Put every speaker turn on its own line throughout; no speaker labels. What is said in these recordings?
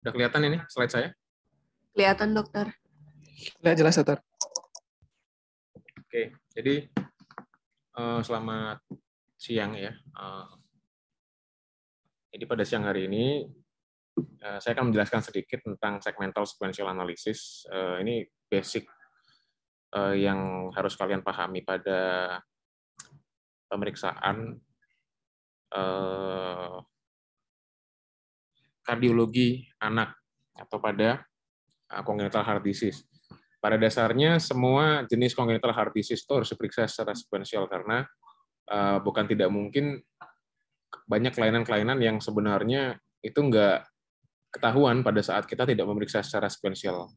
Udah kelihatan ini slide saya?
Kelihatan, dokter. Udah jelas, dokter.
Oke, jadi eh, selamat siang ya. Eh, jadi pada siang hari ini eh, saya akan menjelaskan sedikit tentang segmental sequential analysis. ini basic yang harus kalian pahami pada pemeriksaan kardiologi anak atau pada uh, congenital heart disease. Pada dasarnya semua jenis congenital heart disease itu harus diperiksa secara sekuensial karena uh, bukan tidak mungkin banyak kelainan-kelainan yang sebenarnya itu nggak ketahuan pada saat kita tidak memeriksa secara sekuensial.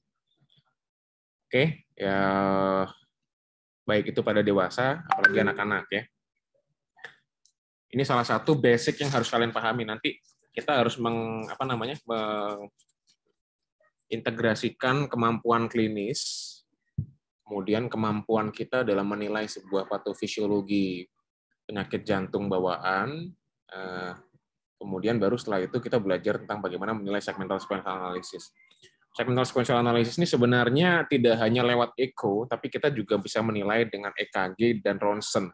Oke, ya baik itu pada dewasa apalagi iya. anak-anak ya. Ini salah satu basic yang harus kalian pahami nanti kita harus meng, apa namanya mengintegrasikan kemampuan klinis, kemudian kemampuan kita dalam menilai sebuah patofisiologi penyakit jantung bawaan, eh, kemudian baru setelah itu kita belajar tentang bagaimana menilai segmental sequential analysis. Segmental sequential analysis ini sebenarnya tidak hanya lewat echo, tapi kita juga bisa menilai dengan EKG dan ronsen.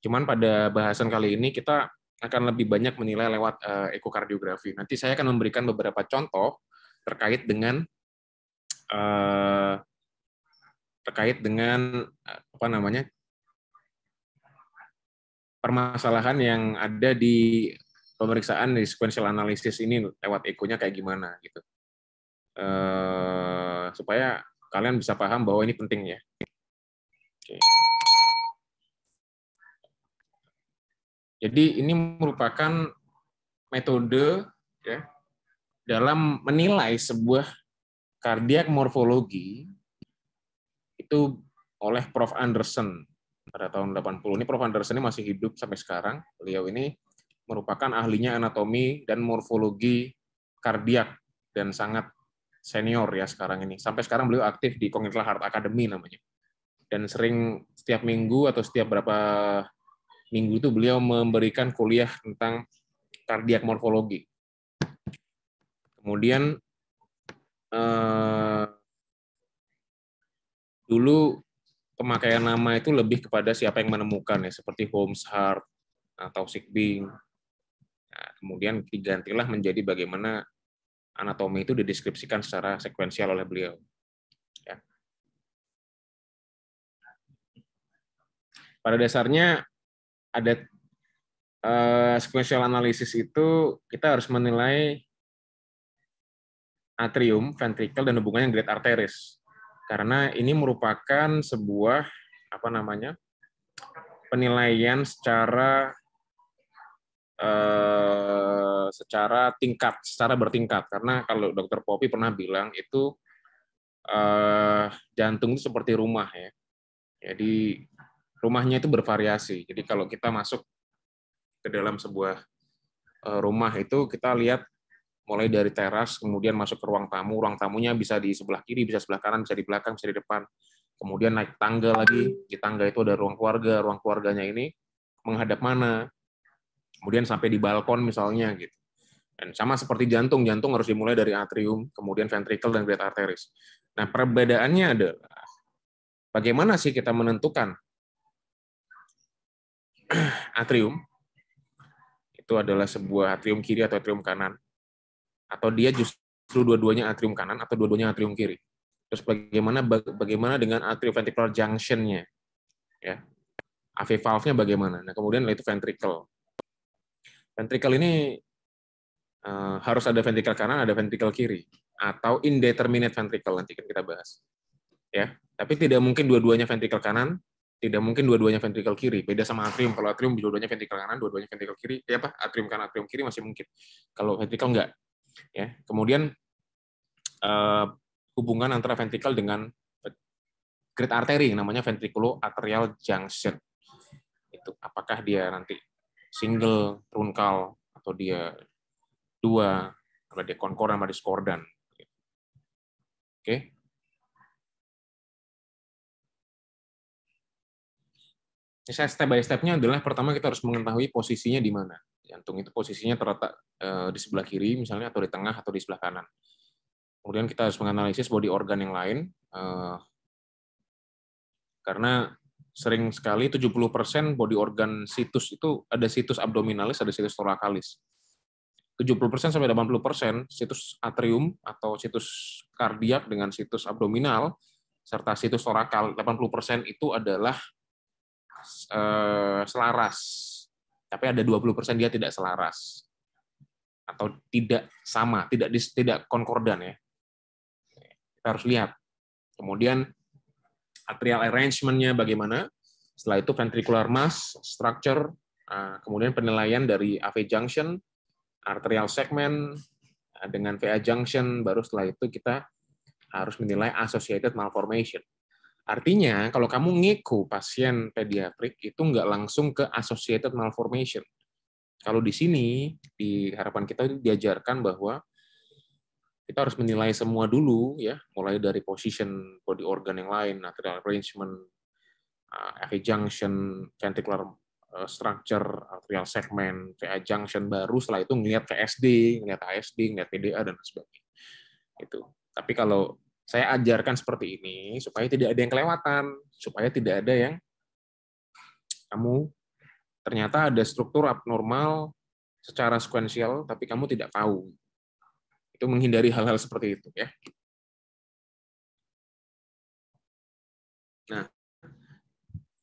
Cuman pada bahasan kali ini kita akan lebih banyak menilai lewat uh, ekokardiografi. Nanti saya akan memberikan beberapa contoh terkait dengan uh, terkait dengan eh, apa namanya permasalahan yang ada di pemeriksaan di sequential analysis ini lewat ekonya kayak gimana gitu uh, supaya kalian bisa paham bahwa ini penting ya. Okay. Jadi ini merupakan metode ya, dalam menilai sebuah kardiak morfologi itu oleh Prof. Anderson pada tahun 80. Ini Prof. Anderson ini masih hidup sampai sekarang. Beliau ini merupakan ahlinya anatomi dan morfologi kardiak dan sangat senior ya sekarang ini. Sampai sekarang beliau aktif di Congenital Heart Academy namanya. Dan sering setiap minggu atau setiap berapa minggu itu beliau memberikan kuliah tentang kardiak morfologi. Kemudian eh, dulu pemakaian nama itu lebih kepada siapa yang menemukan ya seperti Holmes Hart atau nah, Bing. Nah, kemudian digantilah menjadi bagaimana anatomi itu dideskripsikan secara sekuensial oleh beliau. Ya. Pada dasarnya ada uh, eh, sequential analysis itu kita harus menilai atrium, ventrikel dan hubungannya dengan arteris. Karena ini merupakan sebuah apa namanya? penilaian secara uh, secara tingkat, secara bertingkat. Karena kalau Dr. Popi pernah bilang itu eh, jantung itu seperti rumah ya. Jadi rumahnya itu bervariasi. Jadi kalau kita masuk ke dalam sebuah eh, rumah itu kita lihat mulai dari teras, kemudian masuk ke ruang tamu. Ruang tamunya bisa di sebelah kiri, bisa sebelah kanan, bisa di belakang, bisa di depan. Kemudian naik tangga lagi. Di tangga itu ada ruang keluarga. Ruang keluarganya ini menghadap mana. Kemudian sampai di balkon misalnya gitu. Dan sama seperti jantung, jantung harus dimulai dari atrium, kemudian ventrikel dan great arteries. Nah, perbedaannya adalah bagaimana sih kita menentukan atrium itu adalah sebuah atrium kiri atau atrium kanan atau dia justru dua-duanya atrium kanan atau dua-duanya atrium kiri terus bagaimana bagaimana dengan ventricular junctionnya ya AV valve-nya bagaimana nah kemudian itu ventricle ventricle ini uh, harus ada ventricle kanan ada ventricle kiri atau indeterminate ventricle nanti kita bahas ya tapi tidak mungkin dua-duanya ventricle kanan tidak mungkin dua-duanya ventrikel kiri beda sama atrium kalau atrium dua-duanya ventrikel kanan dua-duanya ventrikel kiri ya apa atrium kanan atrium kiri masih mungkin kalau ventrikel enggak ya kemudian uh, hubungan antara ventrikel dengan great artery namanya ventriculo arterial junction itu apakah dia nanti single trunkal atau dia dua kalau dia concordan sama discordan oke okay. saya step by stepnya adalah pertama kita harus mengetahui posisinya di mana. Jantung itu posisinya terletak eh, di sebelah kiri misalnya atau di tengah atau di sebelah kanan. Kemudian kita harus menganalisis body organ yang lain eh, karena sering sekali 70% body organ situs itu ada situs abdominalis, ada situs torakalis. 70% sampai 80% situs atrium atau situs kardiak dengan situs abdominal serta situs torakal 80% itu adalah eh, selaras, tapi ada 20% dia tidak selaras atau tidak sama, tidak tidak konkordan ya. Kita harus lihat. Kemudian atrial arrangement-nya bagaimana? Setelah itu ventricular mass, structure, eh, kemudian penilaian dari AV junction, arterial segment eh, dengan VA junction, baru setelah itu kita harus menilai associated malformation. Artinya, kalau kamu ngeko pasien pediatrik itu nggak langsung ke associated malformation. Kalau di sini, di harapan kita diajarkan bahwa kita harus menilai semua dulu, ya, mulai dari position body organ yang lain, natural arrangement, uh, FA junction, ventricular uh, structure, atrial segment, VA junction baru setelah itu ngeliat ke SD, ASD, ngeliat PDA dan sebagainya. Itu. Tapi kalau saya ajarkan seperti ini supaya tidak ada yang kelewatan, supaya tidak ada yang kamu ternyata ada struktur abnormal secara sekuensial tapi kamu tidak tahu. Itu menghindari hal-hal
seperti itu ya. Nah,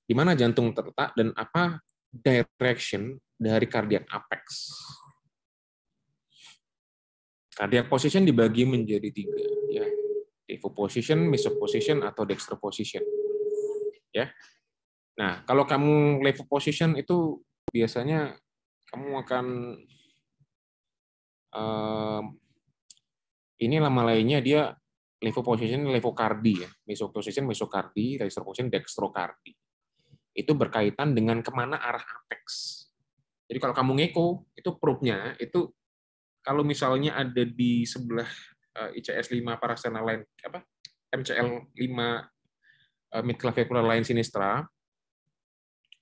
di mana jantung terletak dan apa direction dari cardiac apex? Cardiac position dibagi menjadi tiga, ya devo position, miso position, atau dextro position. Ya. Nah, kalau kamu level position itu biasanya kamu akan um, ini lama lainnya dia level position level kardi ya, miso position miso kardi, dextro position kardi. Itu berkaitan dengan kemana arah apex. Jadi kalau kamu ngeko, itu probe-nya itu kalau misalnya ada di sebelah Eh, ICS 5 Parastena lain apa MCL 5 eh, Midclavicular lain Sinistra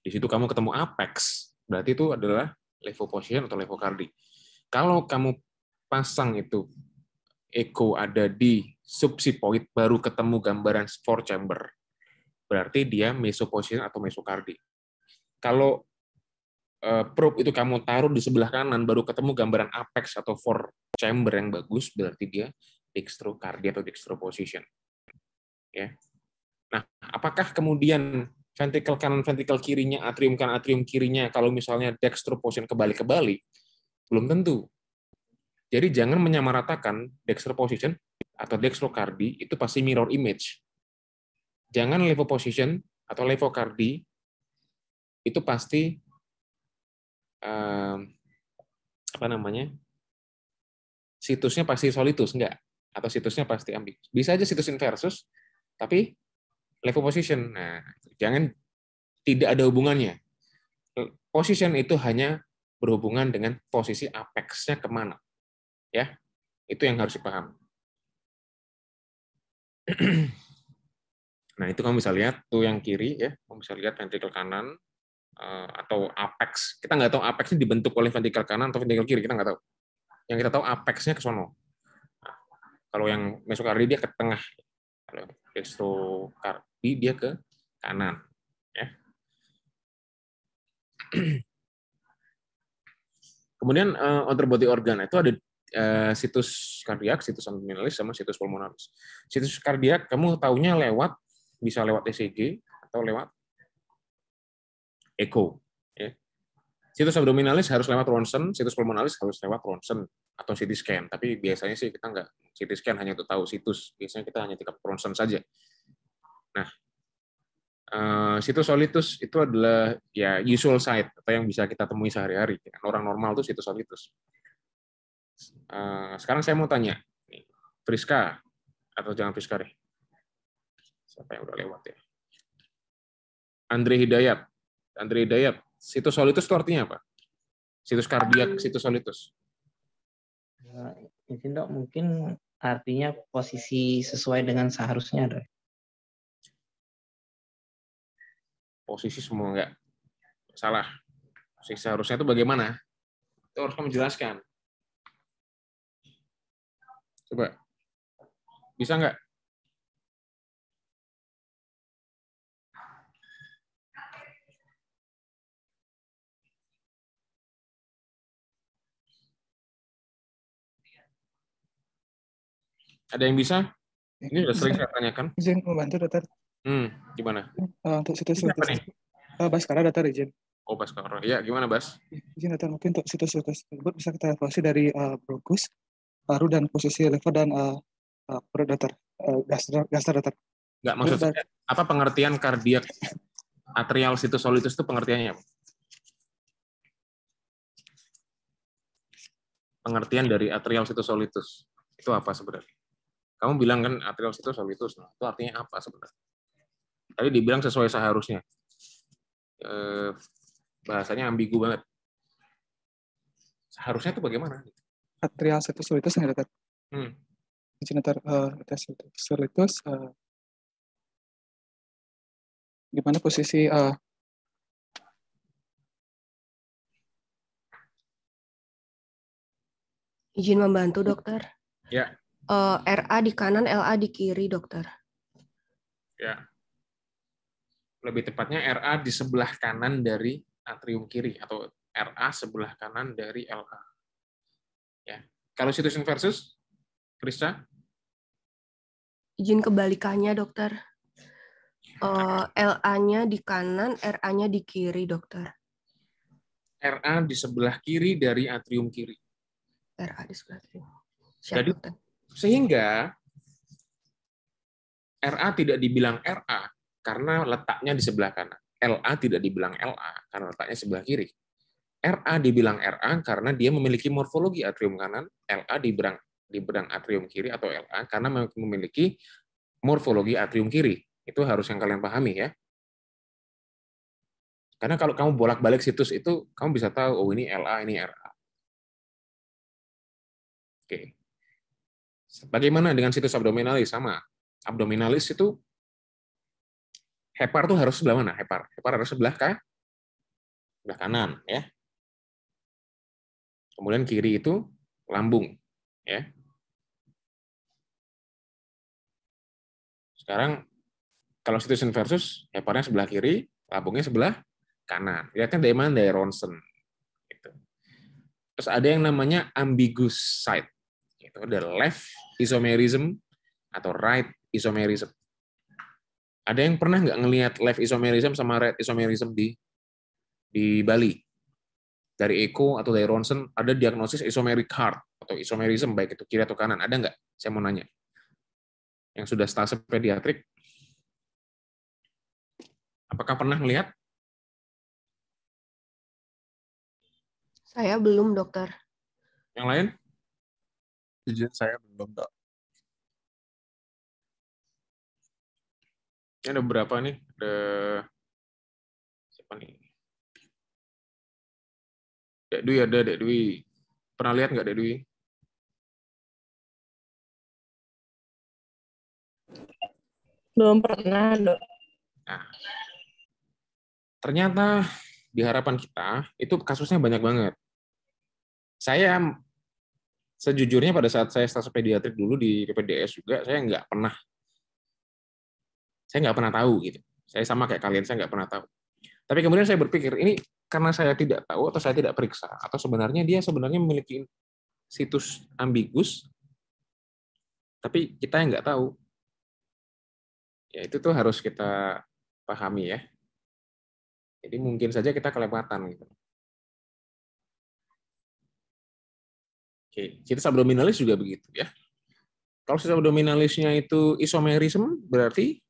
di situ kamu ketemu apex berarti itu adalah levoposition atau levokardi kardi kalau kamu pasang itu echo ada di subsipoid baru ketemu gambaran four chamber berarti dia mesoposition atau mesokardi kalau uh, probe itu kamu taruh di sebelah kanan baru ketemu gambaran apex atau four chamber yang bagus berarti dia dextrocardia atau dextroposition. Ya. Nah, apakah kemudian ventrikel kanan ventrikel kirinya atrium kanan atrium kirinya kalau misalnya position kebalik kebalik belum tentu. Jadi jangan menyamaratakan position atau dextrocardi itu pasti mirror image. Jangan position atau levocardi itu pasti eh, apa namanya situsnya pasti solitus enggak atau situsnya pasti ambigus bisa aja situs inversus tapi level position nah jangan tidak ada hubungannya position itu hanya berhubungan dengan posisi apexnya kemana ya itu yang harus dipahami nah itu kamu bisa lihat tuh yang kiri ya kamu bisa lihat ventricle kanan Eh, atau apex. Kita nggak tahu apex ini dibentuk oleh ventrikel kanan atau ventrikel kiri, kita nggak tahu. Yang kita tahu apexnya ke sono. Nah, kalau yang mesokardi dia ke tengah. Kalau dextrokardi dia ke kanan. Ya. Kemudian uh, outer body organ itu ada uh, situs kardiak, situs abdominalis sama situs pulmonalis. Situs kardiak kamu taunya lewat bisa lewat ECG atau lewat echo. Ya. Situs abdominalis harus lewat ronsen, situs pulmonalis harus lewat ronsen atau CT scan. Tapi biasanya sih kita nggak CT scan hanya untuk tahu situs. Biasanya kita hanya tingkat ronsen saja. Nah, eh, situs solitus itu adalah ya usual site atau yang bisa kita temui sehari-hari. Orang normal itu situs solitus. Eh, sekarang saya mau tanya, Friska atau jangan Friska deh. Siapa yang udah lewat ya? Andre Hidayat. Andre Dayat. Situs solitus itu artinya apa? Situs kardiak, situs solitus.
Ya, itu dok mungkin artinya posisi sesuai dengan seharusnya dok.
Posisi semua enggak salah. Posisi seharusnya itu bagaimana? Itu harus kamu jelaskan. Coba. Bisa enggak? Ada yang bisa? Ini sudah sering saya tanyakan.
Izin membantu, Dokter.
Hmm, gimana?
Uh, untuk situs ini. Uh, Baskara, Dokter, izin.
Oh, Baskara. Ya, gimana, Bas?
Izin, Dokter. Mungkin
untuk situs-situs tersebut bisa kita evaluasi dari uh, brokus, paru, dan posisi liver, dan uh, uh, perut, Dokter. Uh, Dokter.
Enggak, maksud saya, apa pengertian kardiak atrial situs solitus itu pengertiannya? Pengertian dari atrial situs solitus itu apa sebenarnya? Kamu bilang kan atrial situs solitus. Nah, itu artinya apa sebenarnya? Tadi dibilang sesuai seharusnya. Eh, bahasanya ambigu banget. Seharusnya itu bagaimana?
Atrial situs solitus nggak ada. Hmm. uh, eh, atrial situs gimana eh, posisi uh,
Izin membantu, dokter. Ya uh, eh, RA di kanan, LA di kiri, dokter.
Ya. Lebih tepatnya RA di sebelah kanan dari atrium kiri atau RA sebelah kanan dari LA. Ya. Kalau situs inversus, Krista?
Izin kebalikannya, dokter. Uh, eh, LA-nya di kanan, RA-nya di kiri, dokter.
RA di sebelah kiri dari atrium kiri.
RA di sebelah kiri. Siap, Jadi,
dokter. Sehingga RA tidak dibilang RA karena letaknya di sebelah kanan. LA tidak dibilang LA karena letaknya sebelah kiri. RA dibilang RA karena dia memiliki morfologi atrium kanan, LA dibilang dibilang atrium kiri atau LA karena memiliki morfologi atrium kiri. Itu harus yang kalian pahami ya. Karena kalau kamu bolak-balik situs itu, kamu bisa tahu, oh ini LA,
ini RA. Oke. Bagaimana
dengan situs abdominalis? Sama. Abdominalis itu hepar tuh harus sebelah mana? Hepar. Hepar harus sebelah kah? Sebelah kanan, ya.
Kemudian kiri itu lambung, ya.
Sekarang kalau situs inversus, heparnya sebelah kiri, lambungnya sebelah kanan. Lihatnya kan dari mana? Dari Ronson. Gitu. Terus ada yang namanya ambiguous site atau gitu. ada left isomerism atau right isomerism. Ada yang pernah nggak ngelihat left isomerism sama right isomerism di di Bali? Dari Eko atau dari Ronson ada diagnosis isomeric heart atau isomerism baik itu kiri atau kanan ada nggak? Saya mau nanya. Yang sudah stase pediatrik,
apakah pernah melihat?
Saya
belum dokter.
Yang lain? izin saya belum tak ini ada berapa nih ada siapa nih Dek Dwi ada Dek Dwi pernah lihat nggak Dek Dwi belum pernah dok
nah ternyata di harapan kita itu kasusnya banyak banget saya sejujurnya pada saat saya staf pediatrik dulu di PPDS juga saya nggak pernah saya nggak pernah tahu gitu saya sama kayak kalian saya nggak pernah tahu tapi kemudian saya berpikir ini karena saya tidak tahu atau saya tidak periksa atau sebenarnya dia sebenarnya memiliki situs ambigus tapi kita yang nggak tahu ya itu tuh harus kita pahami
ya jadi mungkin saja kita kelewatan gitu
Oke, situs abdominalis juga begitu ya. Kalau situs abdominalisnya itu isomerism, berarti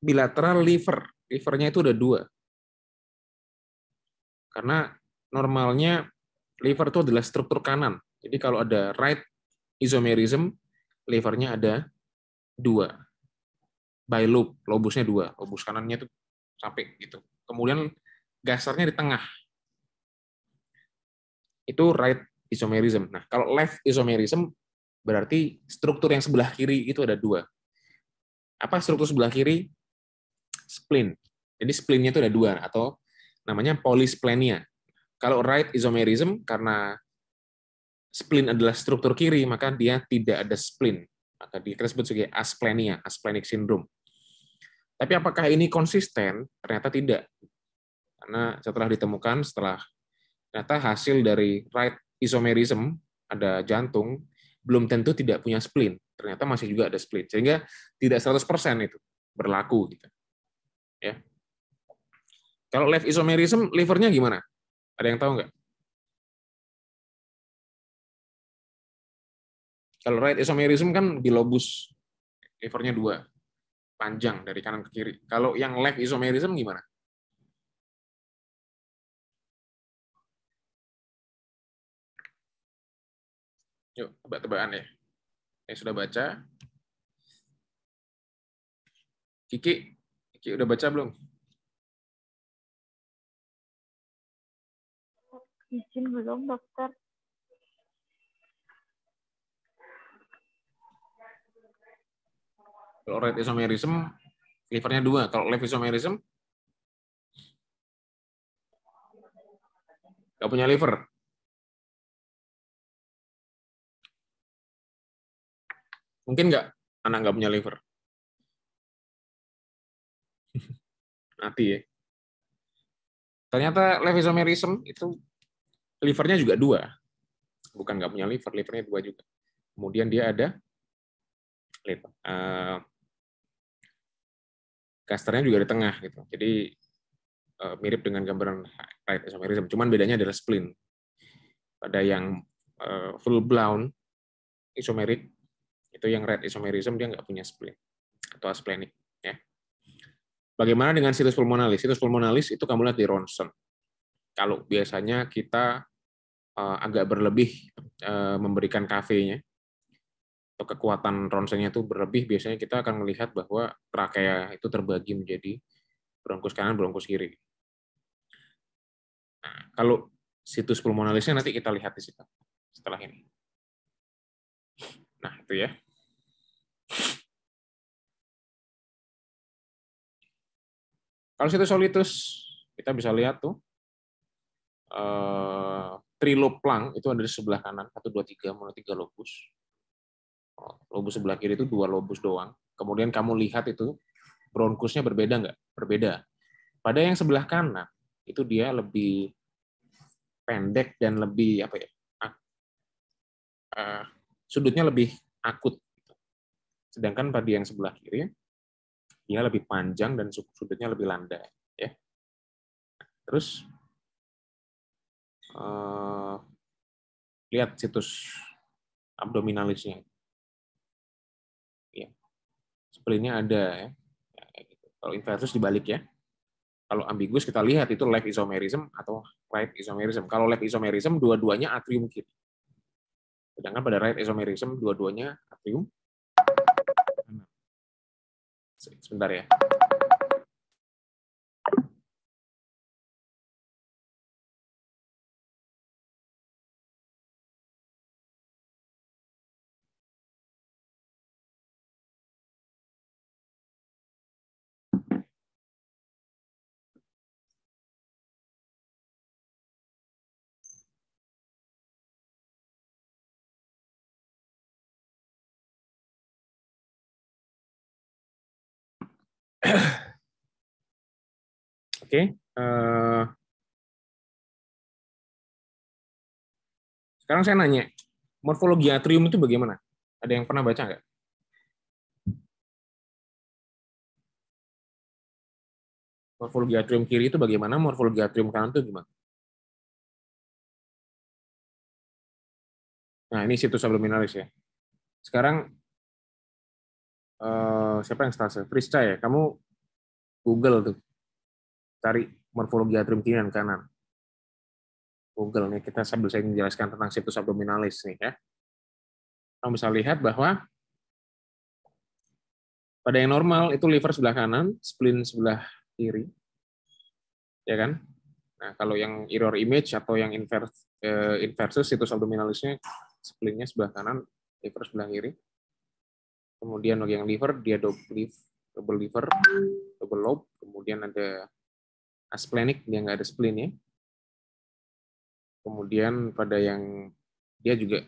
bilateral liver. Livernya itu ada dua. Karena normalnya liver itu adalah struktur kanan. Jadi kalau ada right isomerism, livernya ada dua. By loop, lobusnya dua. Lobus kanannya itu sampai gitu. Kemudian gasarnya di tengah. Itu right isomerism. Nah, kalau left isomerism berarti struktur yang sebelah kiri itu ada dua. Apa struktur sebelah kiri? Splin. Jadi splinnya itu ada dua atau namanya polisplenia. Kalau right isomerism karena splin adalah struktur kiri maka dia tidak ada splin. Maka dia disebut sebagai asplenia, asplenic syndrome. Tapi apakah ini konsisten? Ternyata tidak. Karena setelah ditemukan, setelah ternyata hasil dari right isomerism, ada jantung, belum tentu tidak punya spleen. Ternyata masih juga ada spleen. Sehingga tidak 100% itu berlaku gitu. Ya. Kalau left isomerism, livernya gimana? Ada yang tahu nggak?
Kalau right isomerism kan
bilobus,
livernya dua, panjang dari kanan ke kiri. Kalau yang left isomerism gimana? Yuk, tebak-tebakan ya. Yang sudah baca. Kiki, Kiki udah baca belum? Izin belum,
dokter.
Kalau red isomerism, livernya dua. Kalau left isomerism, nggak punya liver.
Mungkin nggak anak nggak punya liver?
nanti ya. Ternyata levisomerism itu livernya juga dua. Bukan nggak punya liver, livernya dua juga. Kemudian dia ada liver. Uh, eh, kasternya juga di tengah gitu. Jadi eh, mirip dengan gambaran right isomerism, cuman bedanya adalah spleen. Pada yang eh, full blown isomerik itu yang red isomerism dia nggak punya spleen atau asplenic. Ya. Bagaimana dengan situs pulmonalis? Situs pulmonalis itu kamu lihat di ronsen. Kalau biasanya kita eh, agak berlebih eh, memberikan kafenya atau kekuatan ronsennya itu berlebih, biasanya kita akan melihat bahwa trakea itu terbagi menjadi bronkus kanan, bronkus kiri. Nah, kalau situs pulmonalisnya nanti kita lihat di situ setelah ini. Nah, itu ya. Kalau situ solitus kita bisa lihat tuh uh, triloplang itu ada di sebelah kanan satu dua tiga mulai tiga lobus. Oh, lobus sebelah kiri itu dua lobus doang. Kemudian kamu lihat itu bronkusnya berbeda nggak? Berbeda. Pada yang sebelah kanan itu dia lebih pendek dan lebih apa ya? Eh, sudutnya lebih akut. Sedangkan pada yang sebelah kiri dia lebih panjang dan sudutnya lebih landai. Ya. Terus
uh,
lihat situs abdominalisnya.
Ya. sebelinya ada. Ya. Kalau inversus dibalik ya. Kalau ambigus kita lihat itu left isomerism atau right isomerism. Kalau left isomerism dua-duanya atrium kiri. Sedangkan pada right isomerism dua-duanya atrium
sebentar ya Oke. Okay. Eh, sekarang saya nanya, morfologi atrium itu bagaimana? Ada yang pernah baca nggak? Morfologi atrium kiri itu bagaimana? Morfologi atrium kanan itu gimana? Nah, ini situs subliminalis ya. Sekarang uh, siapa yang stase? Prisca ya? Kamu Google tuh cari morfologi atrium kiri dan kanan. Google nih kita sambil saya
menjelaskan tentang situs abdominalis nih ya. Kita bisa lihat bahwa pada yang normal itu liver sebelah kanan, spleen sebelah kiri. Ya kan? Nah, kalau yang error image atau yang inverse eh, inversus situs abdominalisnya spleennya sebelah kanan, liver sebelah kiri. Kemudian yang liver dia double liver, double liver, double lobe, kemudian ada asplenik dia nggak ada spleen ya. Kemudian pada yang dia juga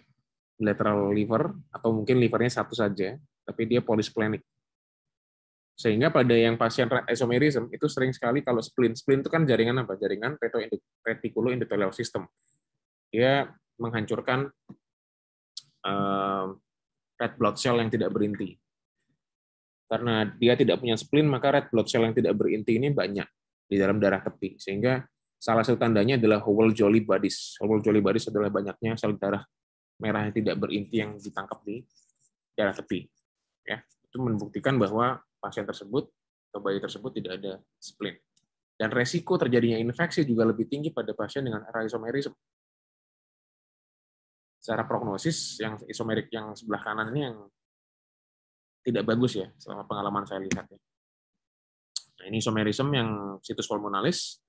lateral liver atau mungkin livernya satu saja, tapi dia polisplenik. Sehingga pada yang pasien esomerism itu sering sekali kalau spleen, spleen itu kan jaringan apa? Jaringan endothelial system. Dia menghancurkan uh, red blood cell yang tidak berinti. Karena dia tidak punya spleen, maka red blood cell yang tidak berinti ini banyak di dalam darah tepi Sehingga salah satu tandanya adalah whole jolly bodies. Whole jolly bodies adalah banyaknya sel darah merah yang tidak berinti yang ditangkap di darah tepi. Ya, itu membuktikan bahwa pasien tersebut atau bayi tersebut tidak ada spleen. Dan resiko terjadinya infeksi juga lebih tinggi pada pasien dengan isomeris. Secara prognosis, yang isomerik yang sebelah kanan ini yang tidak bagus ya, selama pengalaman saya lihat ya. Nah, ini isomerism yang situs pulmonalis.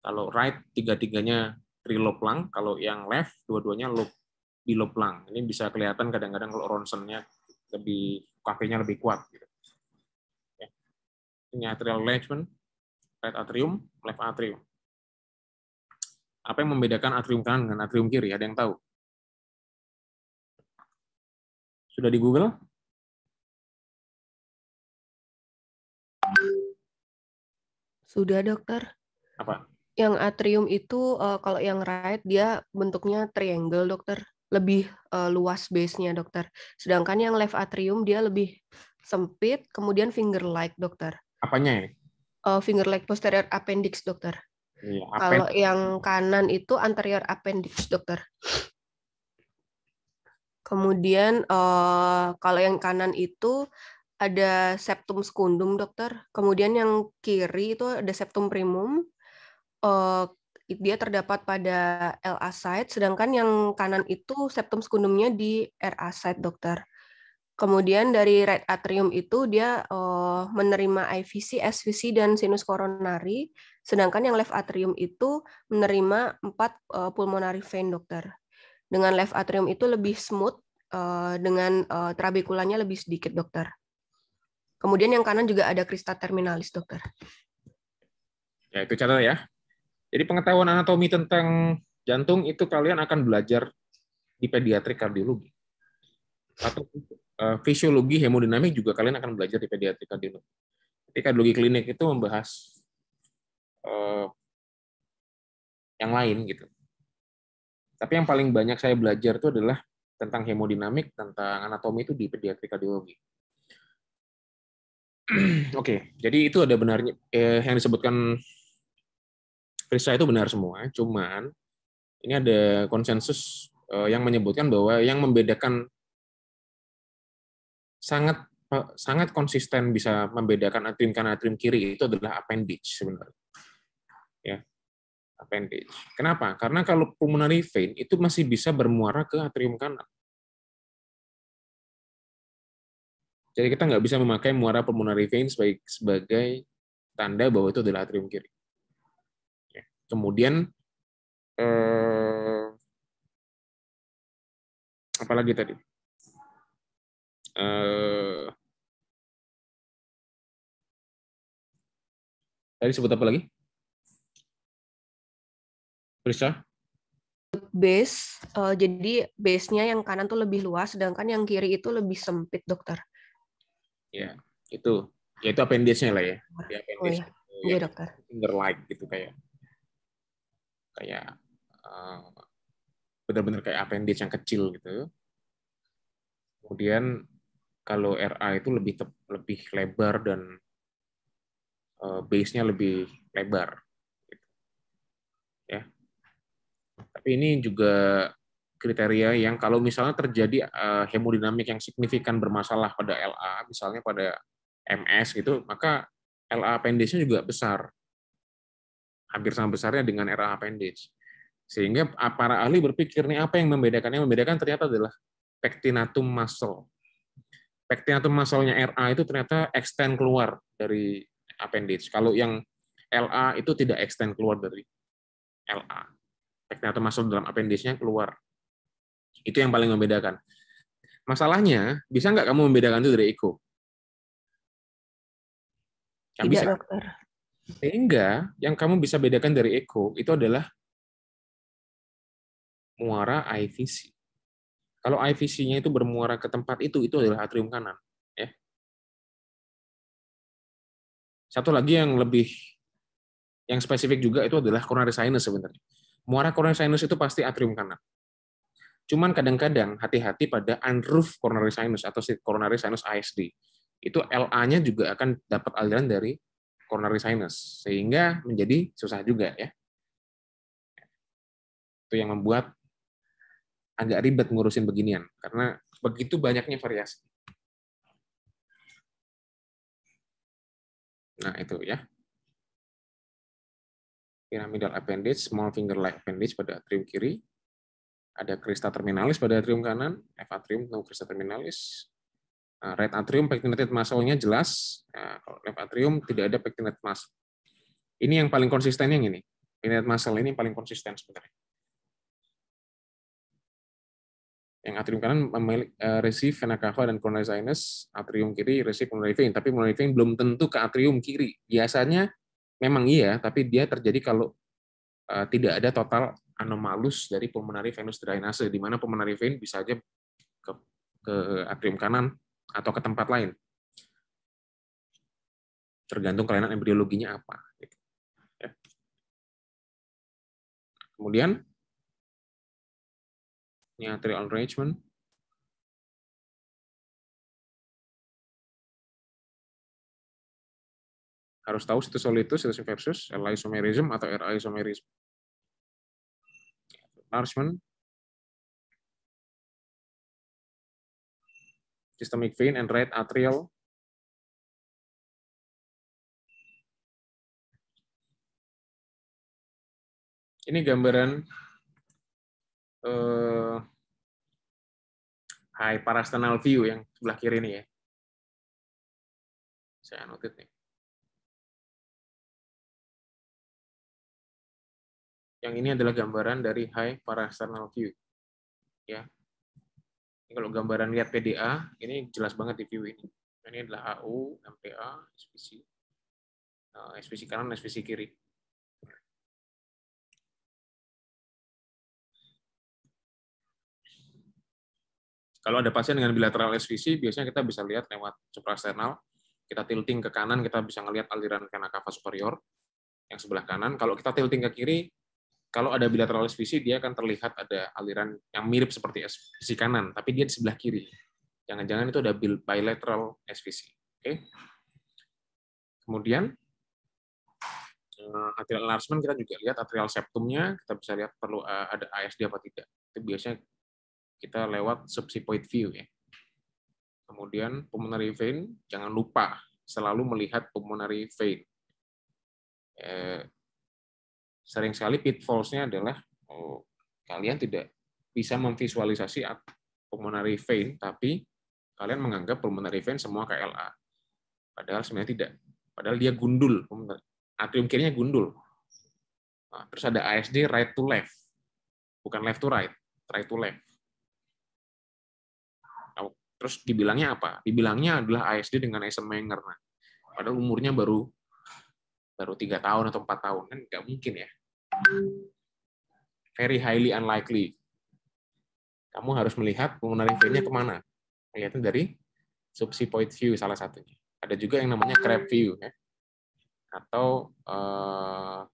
Kalau right tiga-tiganya triloplang, kalau yang left dua-duanya lob biloplang. Ini bisa kelihatan kadang-kadang kalau ronsennya lebih kafenya lebih kuat gitu. Ini atrial enlargement, right atrium, left atrium. Apa yang membedakan atrium kanan dengan
atrium kiri? Ada yang tahu? Sudah di Google?
Sudah dokter. Apa? Yang atrium itu uh, kalau yang right dia bentuknya triangle dokter, lebih uh, luas base-nya dokter. Sedangkan yang left atrium dia lebih sempit, kemudian finger like dokter. Apanya ya? Uh, eh, finger like posterior appendix dokter. Ya, kalau yang kanan itu anterior appendix dokter. Kemudian uh, kalau yang kanan itu ada septum sekundum dokter. Kemudian yang kiri itu ada septum primum. Uh, dia terdapat pada LA site, sedangkan yang kanan itu septum sekundumnya di RA site dokter. Kemudian dari right atrium itu dia uh, menerima IVC, SVC dan sinus koronari, sedangkan yang left atrium itu menerima empat uh, pulmonary vein dokter. Dengan left atrium itu lebih smooth, dengan uh, trabekulanya lebih sedikit dokter. Kemudian yang kanan juga ada krista terminalis, dokter.
Ya, itu channel ya. Jadi pengetahuan anatomi tentang jantung itu kalian akan belajar di pediatrik kardiologi. Atau eh, fisiologi hemodinamik juga kalian akan belajar di pediatrik kardiologi. Jadi kardiologi klinik itu membahas uh, yang lain gitu. Tapi yang paling banyak saya belajar itu adalah tentang hemodinamik, tentang anatomi itu di pediatrik kardiologi. Oke, okay, jadi itu ada benarnya eh, yang disebutkan Krista itu benar semua, cuman ini ada konsensus eh, yang menyebutkan bahwa yang membedakan sangat eh, sangat konsisten bisa membedakan atrium kanan atrium kiri itu adalah appendage sebenarnya. Ya. Appendage. Kenapa? Karena kalau pulmonary vein itu masih bisa bermuara ke atrium kanan. Jadi kita nggak bisa memakai muara pulmonary vein sebagai, sebagai tanda bahwa itu adalah atrium kiri. Ya. Kemudian
eh, apalagi tadi? Eh,
tadi sebut apa lagi? Prisa?
Base, uh, jadi base-nya yang kanan tuh lebih luas, sedangkan yang kiri itu lebih sempit, dokter
ya hmm. itu ya itu appendage-nya lah ya
di appendage oh, iya. ya, dokter.
finger like gitu kayak kayak uh, eh, benar-benar kayak appendage yang kecil gitu kemudian kalau RA itu lebih tep, lebih lebar dan uh, base-nya lebih lebar gitu. ya tapi ini juga kriteria yang kalau misalnya terjadi eh, hemodinamik yang signifikan bermasalah pada LA, misalnya pada MS gitu, maka LA appendage-nya juga besar. Hampir sama besarnya dengan RA appendage. Sehingga para ahli berpikir nih apa yang membedakannya? membedakan ternyata adalah pectinatum muscle. Pectinatum muscle-nya RA itu ternyata extend keluar dari appendage. Kalau yang LA itu tidak extend keluar dari LA. Pectinatum muscle dalam appendage-nya keluar itu yang paling membedakan. Masalahnya, bisa nggak kamu membedakan itu dari ego? Tidak, bisa. dokter. Sehingga yang kamu bisa bedakan dari ego itu adalah muara IVC. Kalau IVC-nya itu bermuara ke tempat itu, itu adalah atrium kanan. Ya. Satu lagi yang lebih yang spesifik juga itu adalah coronary sinus sebenarnya. Muara coronary sinus itu pasti atrium kanan. Cuman kadang-kadang hati-hati pada unroof coronary sinus atau coronary sinus ISD. Itu LA-nya juga akan dapat aliran dari coronary sinus, sehingga menjadi susah juga ya. Itu yang membuat agak ribet ngurusin beginian, karena begitu banyaknya variasi. Nah, itu ya. piramidal appendage, small finger like appendage pada atrium kiri, ada krista terminalis pada atrium kanan, F atrium tahu krista terminalis. Eh, right atrium pectinated muscle-nya jelas. Nah, kalau left atrium tidak ada pectinated muscle. Ini yang paling konsisten yang ini. Pectinated muscle ini yang paling konsisten sebenarnya. Yang atrium kanan memiliki uh, eh, receive vena cava dan coronary sinus, atrium kiri receive coronary vein, tapi coronary vein belum tentu ke atrium kiri. Biasanya memang iya, tapi dia terjadi kalau Eh, tidak ada total anomalus dari pulmonary venus drainase, di mana pulmonary vein bisa saja ke, ke atrium kanan atau ke tempat lain. Tergantung kelainan embriologinya apa. Gitu. Ya.
Kemudian, ini arterial enrichment. harus tahu situs solitus, situs versus, L isomerism atau R isomerism. Enlargement, systemic vein and right atrial, ini gambaran eh, high parasternal view yang sebelah kiri ini ya. Saya notit nih. Yang ini adalah gambaran dari high para external
view. Ya. Ini kalau gambaran lihat PDA, ini jelas banget di view ini. Ini adalah AU, MPA, SPC. Nah, SPC kanan, SPC kiri. Kalau ada pasien dengan bilateral SVC, biasanya kita bisa lihat lewat supraesternal Kita tilting ke kanan, kita bisa melihat aliran vena kava superior yang sebelah kanan. Kalau kita tilting ke kiri, kalau ada bilateral SVC, dia akan terlihat ada aliran yang mirip seperti SVC kanan, tapi dia di sebelah kiri. Jangan-jangan itu ada bilateral SVC, Oke. Okay? Kemudian eh, atrial enlargement kita juga lihat atrial septumnya, kita bisa lihat perlu eh, ada ASD apa tidak. Itu biasanya kita lewat subsipoid view ya. Kemudian pulmonary vein, jangan lupa selalu melihat pulmonary vein. Eh, sering sekali pitfallsnya adalah oh, kalian tidak bisa memvisualisasi pulmonary vein, tapi kalian menganggap pulmonary vein semua KLA. Padahal sebenarnya tidak. Padahal dia gundul, atrium kirinya gundul. Nah, terus ada ASD right to left, bukan left to right, right to left. Nah, terus dibilangnya apa? Dibilangnya adalah ASD dengan Eisenmenger. Nah, padahal umurnya baru baru tiga tahun atau empat tahun kan nggak mungkin ya very highly unlikely kamu harus melihat penggunaan reviewnya kemana melihatnya dari subsi point view salah satunya ada juga yang namanya crab view ya atau uh,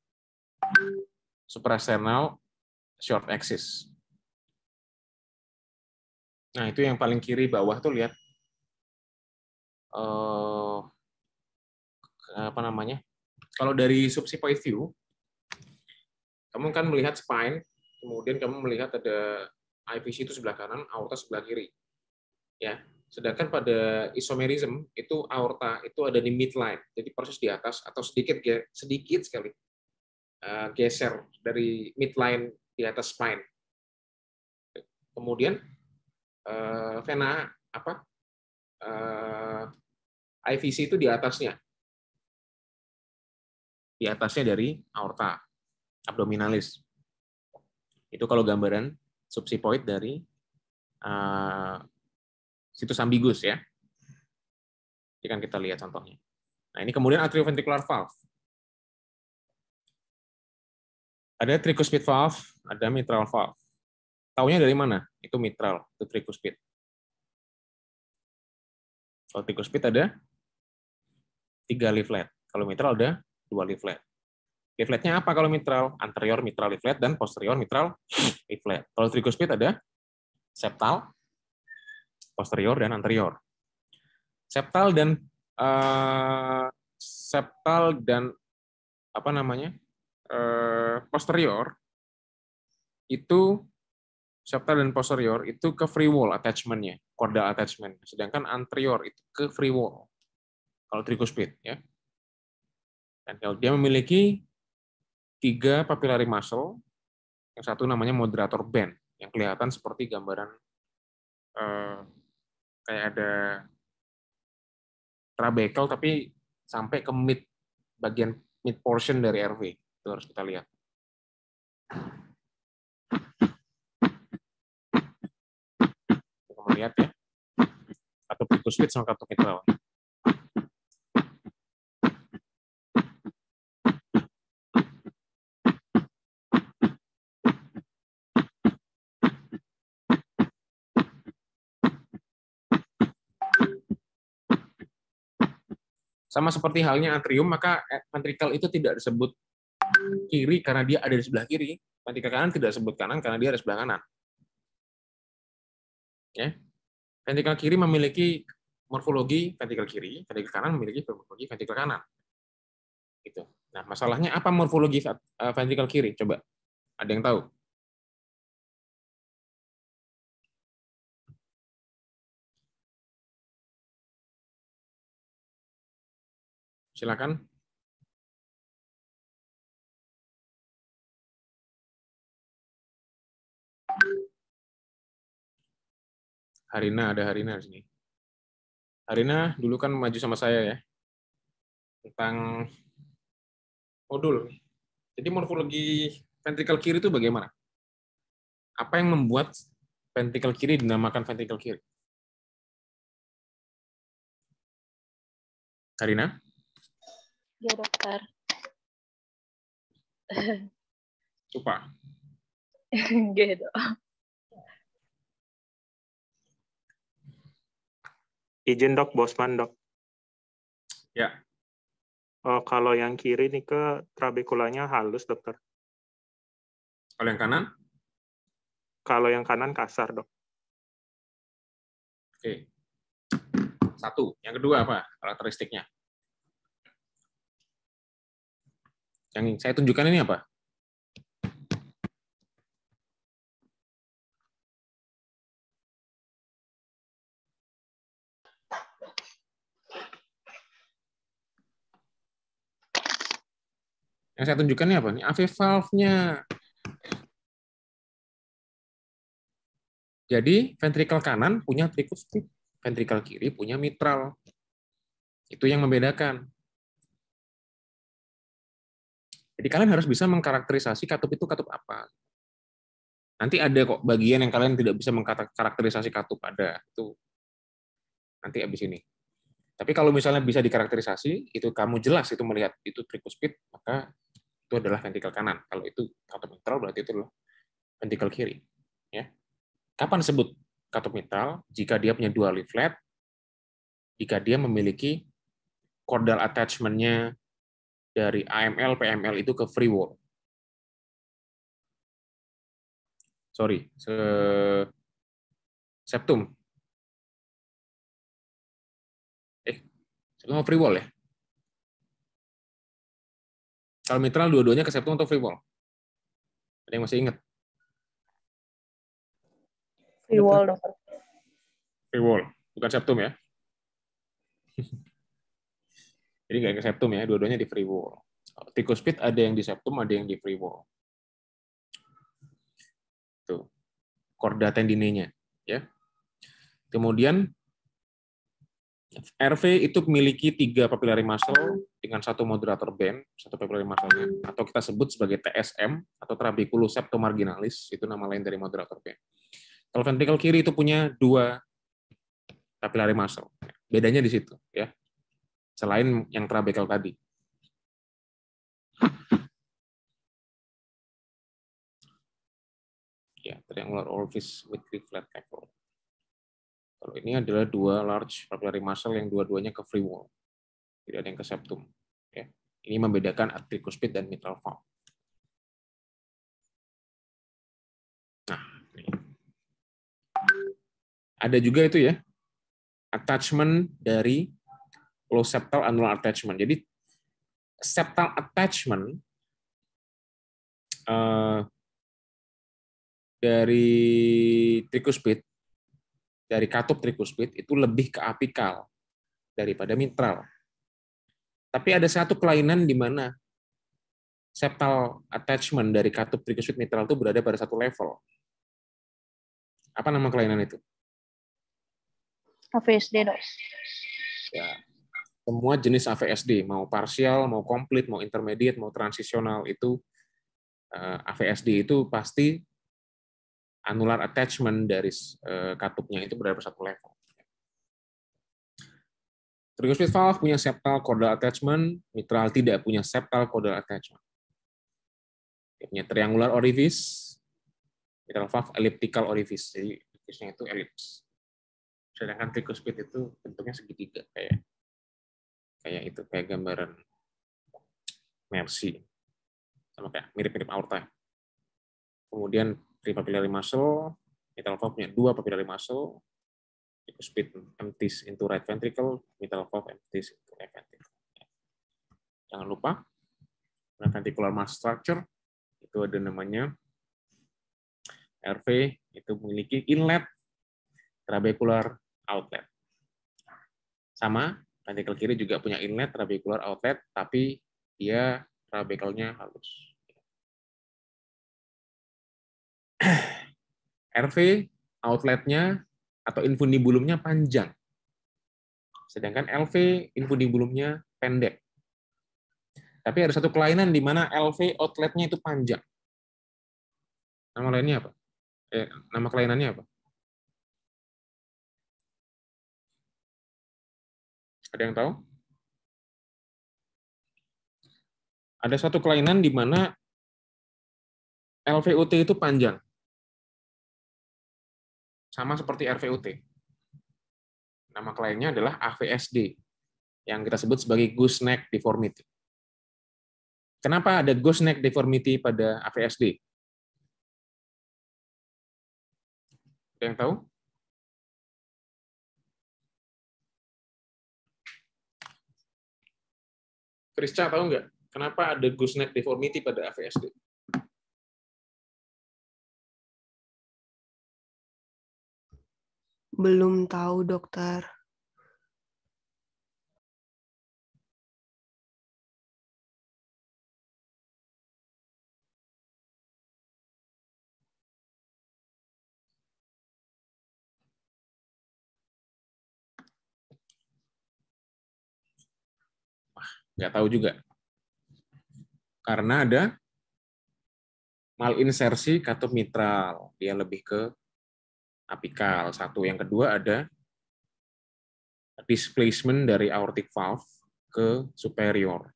eh, suprasternal short axis
nah itu yang paling kiri bawah tuh lihat
uh, apa namanya kalau dari subsi point view, kamu kan melihat spine, kemudian kamu melihat ada IVC itu sebelah kanan, aorta sebelah kiri. Ya, sedangkan pada isomerism itu aorta itu ada di midline, jadi proses di atas atau sedikit sedikit sekali eh, geser dari midline di atas spine. Kemudian eh, vena apa?
Eh, IVC itu di atasnya,
di atasnya dari aorta abdominalis. Itu kalau gambaran subsipoid dari uh, situs ambigus ya. Ini kan kita lihat contohnya. Nah, ini kemudian atrioventricular valve.
Ada tricuspid valve, ada mitral valve. Taunya dari mana? Itu mitral, itu tricuspid.
Kalau tricuspid ada tiga leaflet. Kalau mitral ada dua leaflet. Leafletnya apa kalau mitral? Anterior mitral leaflet dan posterior mitral leaflet. Kalau trigospit ada septal, posterior dan anterior. Septal dan uh, septal dan apa namanya uh, posterior itu septal dan posterior itu ke free wall attachmentnya, chordal attachment. Sedangkan anterior itu ke free wall. Kalau trigospit ya dia memiliki tiga papillary muscle, yang satu namanya moderator band, yang kelihatan seperti gambaran eh, kayak ada trabekel tapi sampai ke mid bagian mid portion dari RV. Itu harus kita lihat.
Kita lihat ya. Atau pikus sama kartu mitral.
Sama seperti halnya atrium, maka eh, ventrikel itu tidak disebut kiri karena dia ada di sebelah kiri, ventrikel kanan tidak disebut kanan karena dia ada di sebelah kanan. Ya. Ventrikel kiri memiliki morfologi ventrikel kiri, ventrikel kanan memiliki morfologi ventrikel kanan. Gitu. Nah, masalahnya apa morfologi eh, ventrikel kiri? Coba. Ada yang tahu?
Silakan. Harina, ada Harina di sini.
Harina dulu kan maju sama saya ya. Tentang modul. Jadi morfologi ventrikel kiri itu bagaimana? Apa yang membuat ventrikel kiri dinamakan ventrikel kiri?
Karina? Ya dokter. coba gitu. Izin dok, Bosman dok. Ya. Oh, kalau yang kiri nih ke trabekulanya halus dokter. Kalau yang kanan? Kalau yang kanan kasar dok. Oke. Satu. Yang kedua apa karakteristiknya? Yang saya tunjukkan ini apa?
Yang saya tunjukkan ini apa? Ini AV valve-nya. Jadi ventrikel kanan punya tricuspid, ventrikel kiri punya
mitral. Itu yang membedakan.
Jadi kalian harus bisa mengkarakterisasi katup itu katup apa. Nanti ada kok bagian yang kalian tidak bisa mengkarakterisasi katup ada itu nanti habis ini. Tapi kalau misalnya bisa dikarakterisasi, itu kamu jelas itu melihat itu tricuspid, maka itu adalah ventrikel kanan. Kalau itu katup mitral berarti itu adalah ventrikel kiri. Ya. Kapan sebut katup mitral? Jika dia punya dua leaflet, jika dia memiliki kordal attachment-nya dari AML PML itu ke free world. Sorry,
se septum. Eh, septum free world ya?
Kalau mitral dua-duanya ke septum atau free world? Ada yang masih ingat?
Free world, dokter.
Free wall, bukan septum ya? Jadi nggak ke septum ya, dua-duanya di free wall. Tikus pit ada yang di septum, ada yang di free wall. Tuh. Korda tendinenya. Ya. Kemudian RV itu memiliki tiga papillary muscle dengan satu moderator band, satu papillary muscle-nya, atau kita sebut sebagai TSM atau trabeculus septomarginalis, itu nama lain dari moderator band. Kalau ventrikel kiri itu punya dua papillary muscle. Bedanya di situ, ya selain yang trabekel tadi.
Ya, triangular
orifice with flat capsule. Kalau ini adalah dua large papillary muscle yang dua-duanya ke free wall. Tidak ada yang ke septum. Ya. Ini membedakan atricuspid
dan mitral valve. Nah, ini.
ada juga itu ya attachment dari low septal annular attachment. Jadi septal attachment uh, dari tricuspid, dari katup tricuspid itu lebih ke apikal daripada mitral. Tapi ada satu kelainan di mana septal attachment dari katup tricuspid mitral itu berada pada satu level. Apa nama kelainan itu?
AVSD, dok.
Ya semua jenis AVSD, mau parsial, mau komplit, mau intermediate, mau transisional itu eh, AVSD itu pasti anular attachment dari eh, katupnya itu berada pada satu level. Trigospit valve punya septal caudal attachment, mitral tidak punya septal caudal attachment. Dia punya triangular orifice, mitral valve elliptical orifice, jadi itu elips. Sedangkan tricuspid itu bentuknya segitiga kayak kayak itu kayak gambaran mercy sama kayak mirip-mirip aorta kemudian tripapillary muscle mitral valve punya dua papillary muscle itu speed empties into right ventricle mitral valve empties into left ventricle jangan lupa nah ventricular mass structure itu ada namanya RV itu memiliki inlet trabecular outlet sama ventricle kiri juga punya inlet trabecular outlet, tapi dia
trabekelnya
halus.
RV outletnya atau infundibulumnya panjang. Sedangkan LV infundibulumnya pendek. Tapi ada satu kelainan di mana LV outletnya itu panjang. Nama lainnya apa?
Eh,
nama kelainannya apa? Ada yang tahu? Ada satu kelainan di mana LVUT itu panjang. Sama seperti RVUT. Nama kliennya adalah AVSD, yang kita sebut sebagai goose neck deformity. Kenapa ada goose neck deformity pada AVSD? Ada yang tahu? Krisca tahu nggak kenapa ada gooseneck deformity pada AVSD? Belum tahu dokter.
Nggak tahu juga. Karena ada malinsersi katup mitral. Dia lebih ke apikal. Satu. Yang kedua ada
displacement
dari aortic valve ke superior.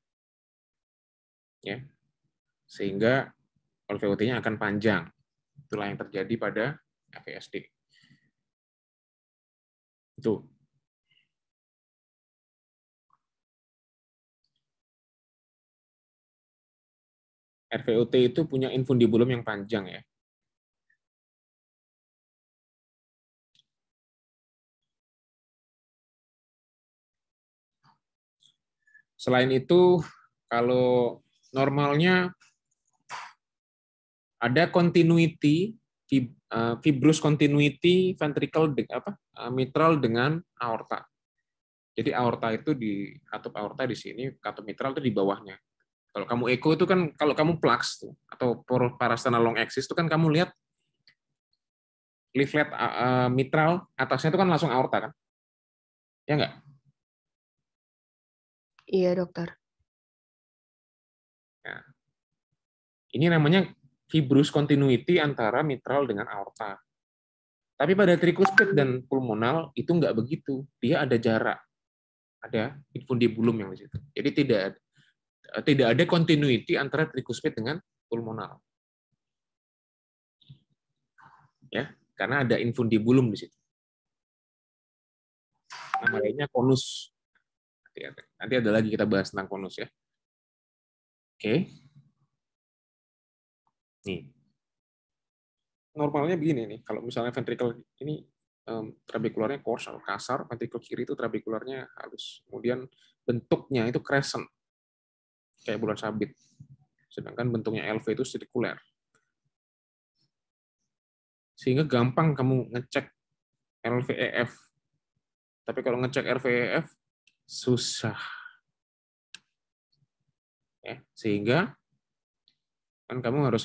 Ya. Sehingga LVOT-nya akan panjang. Itulah yang terjadi pada FESD. Itu.
RVOT itu punya infundibulum yang panjang ya.
Selain itu, kalau normalnya ada continuity eh, fibrous continuity ventricle apa eh, mitral dengan aorta. Jadi aorta itu di katup aorta di sini, katup mitral itu di bawahnya. Kalau kamu eco itu kan kalau kamu plugs tuh, atau parastana long axis itu kan kamu lihat leaflet uh, mitral atasnya itu kan langsung aorta kan? Ya enggak?
Iya, dokter. Nah,
ini namanya fibrous continuity antara mitral dengan aorta. Tapi pada tricuspid dan pulmonal itu enggak begitu. Dia ada jarak. Ada infundibulum yang di situ. Jadi tidak Eh, tidak ada continuity antara trikuspid dengan pulmonal. Ya,
karena ada infundibulum di situ. Nama lainnya konus. Nanti ada lagi kita bahas tentang konus ya. Oke.
Nih. Normalnya begini nih, kalau misalnya ventrikel ini um, trabekularnya coarse atau kasar, ventrikel kiri itu trabekularnya halus. Kemudian bentuknya itu crescent kayak bulan sabit. Sedangkan bentuknya LV itu sirkuler. Sehingga gampang kamu ngecek LVEF. Tapi kalau ngecek EF susah. Ya, sehingga kan kamu harus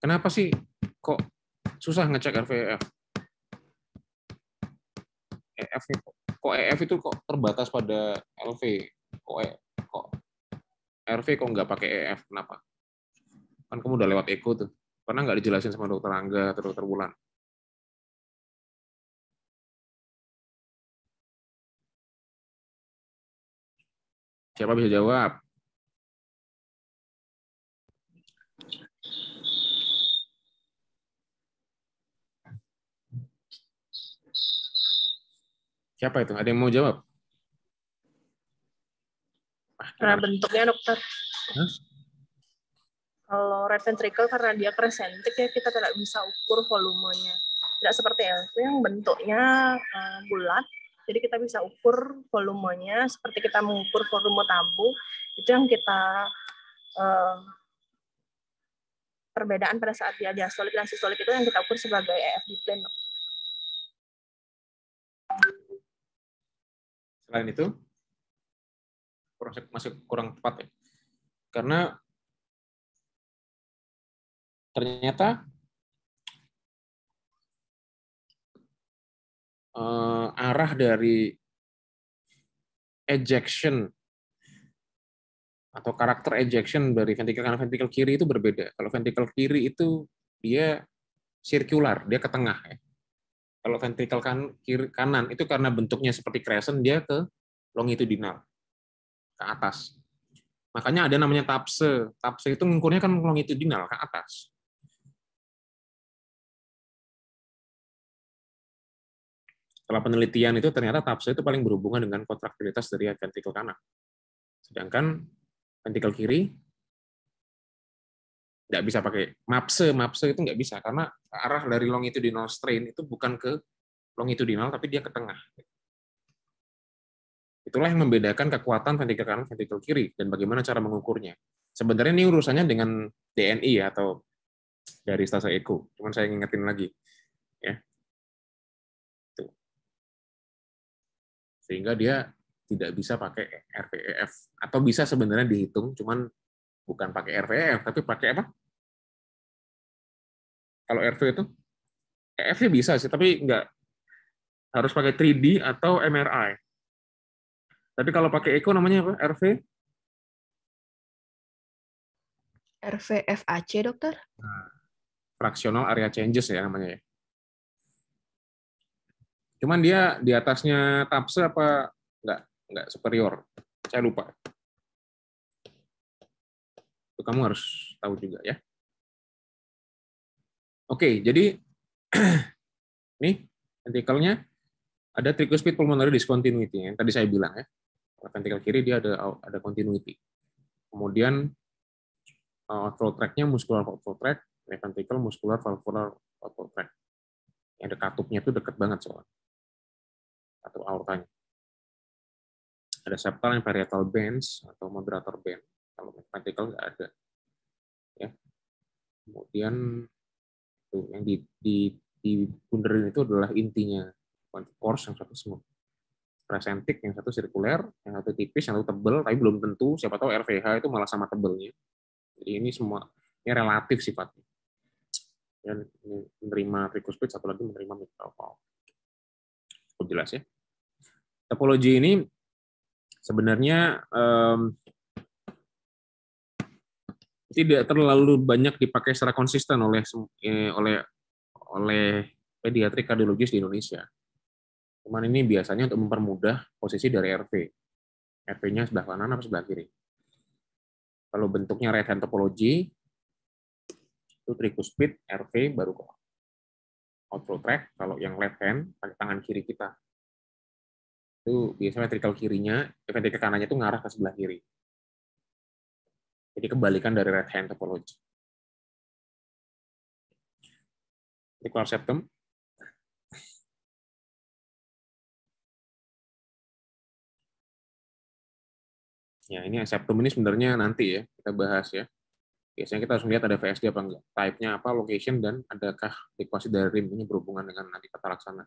Kenapa sih kok susah ngecek RVF? E EF kok EF itu kok terbatas pada LV? Kok e- kok RV kok nggak pakai EF kenapa kan kamu udah lewat eko tuh pernah nggak dijelasin sama dokter Angga
atau dokter Bulan siapa bisa jawab
Siapa itu? Ada yang mau jawab?
Karena bentuknya dokter. Hah? Kalau right ventricle karena dia kresentik ya kita tidak bisa ukur volumenya. Tidak seperti LV yang bentuknya uh, bulat. Jadi kita bisa ukur volumenya seperti kita mengukur volume tabung. Itu yang kita uh, perbedaan pada saat dia diastolik dan sistolik itu yang kita ukur sebagai EFD plane.
Selain itu? kurang masih kurang tepat ya. Karena ternyata uh, arah dari
ejection atau karakter ejection dari ventrikel kanan ventrikel kiri itu berbeda. Kalau ventrikel kiri itu dia sirkular, dia ke tengah ya. Kalau ventrikel kan kiri kanan itu karena bentuknya seperti crescent dia ke longitudinal ke atas. Makanya ada namanya tapse. Tapse itu ngukurnya kan longitudinal ke atas.
Setelah penelitian itu ternyata tapse itu
paling berhubungan dengan kontraktilitas dari ventrikel kanan. Sedangkan ventrikel kiri nggak bisa pakai mapse mapse itu nggak bisa karena arah dari longitudinal strain itu bukan ke longitudinal tapi dia ke tengah Itulah yang membedakan kekuatan ventrikel kanan ventrikel kiri dan bagaimana cara mengukurnya. Sebenarnya ini urusannya dengan DNI ya, atau dari stase eko. Cuman saya
ingetin lagi. Ya. Tuh.
Sehingga dia tidak bisa pakai RVEF. Atau bisa sebenarnya dihitung, cuman bukan pakai RVEF, tapi pakai apa? Kalau RV itu?
ef bisa sih, tapi nggak harus pakai 3D atau MRI. Tapi kalau pakai Eko namanya apa? RV?
RV FAC, dokter. Nah,
fractional area changes ya namanya ya. Cuman dia di atasnya TAPSE apa enggak? Enggak superior. Saya lupa.
Itu kamu harus tahu juga ya. Oke, jadi
nih artikelnya ada tricuspid pulmonary discontinuity yang tadi saya bilang ya ventricle kiri dia ada ada continuity. Kemudian uh, outflow tracknya muscular outflow track, right ventricle muscular valvular outflow track. Yang dekat katupnya itu dekat banget soalnya. Atau aortanya.
Ada septal yang parietal bands atau moderator band. Kalau
ventricle nggak ada. Ya. Kemudian itu yang di, di, di bunderin itu adalah intinya, bukan course yang satu semua presentik, yang satu sirkuler, yang satu tipis, yang satu tebel, tapi belum tentu. Siapa tahu RVH itu malah sama tebelnya. Jadi ini semua ini relatif sifatnya. Dan menerima tricuspid, satu lagi menerima mitral valve. Cukup jelas ya. Topologi ini sebenarnya um, tidak terlalu banyak dipakai secara konsisten oleh eh, oleh oleh pediatri kardiologis di Indonesia. Cuman ini biasanya untuk mempermudah posisi dari RV. RV-nya sebelah kanan atau sebelah kiri. Kalau bentuknya right hand topology, itu trikus speed, RV, baru ke
outflow track. Kalau yang left hand, pakai tangan kiri kita. Itu biasanya vertikal kirinya, ke eh, kanannya itu ngarah ke sebelah kiri. Jadi kebalikan dari right hand topology. Reticular septum, Ya, ini septum ini sebenarnya nanti ya kita
bahas ya. Biasanya kita harus melihat ada VSD apa enggak, type-nya apa, location, dan adakah equation dari RIM ini berhubungan dengan nanti kata laksana.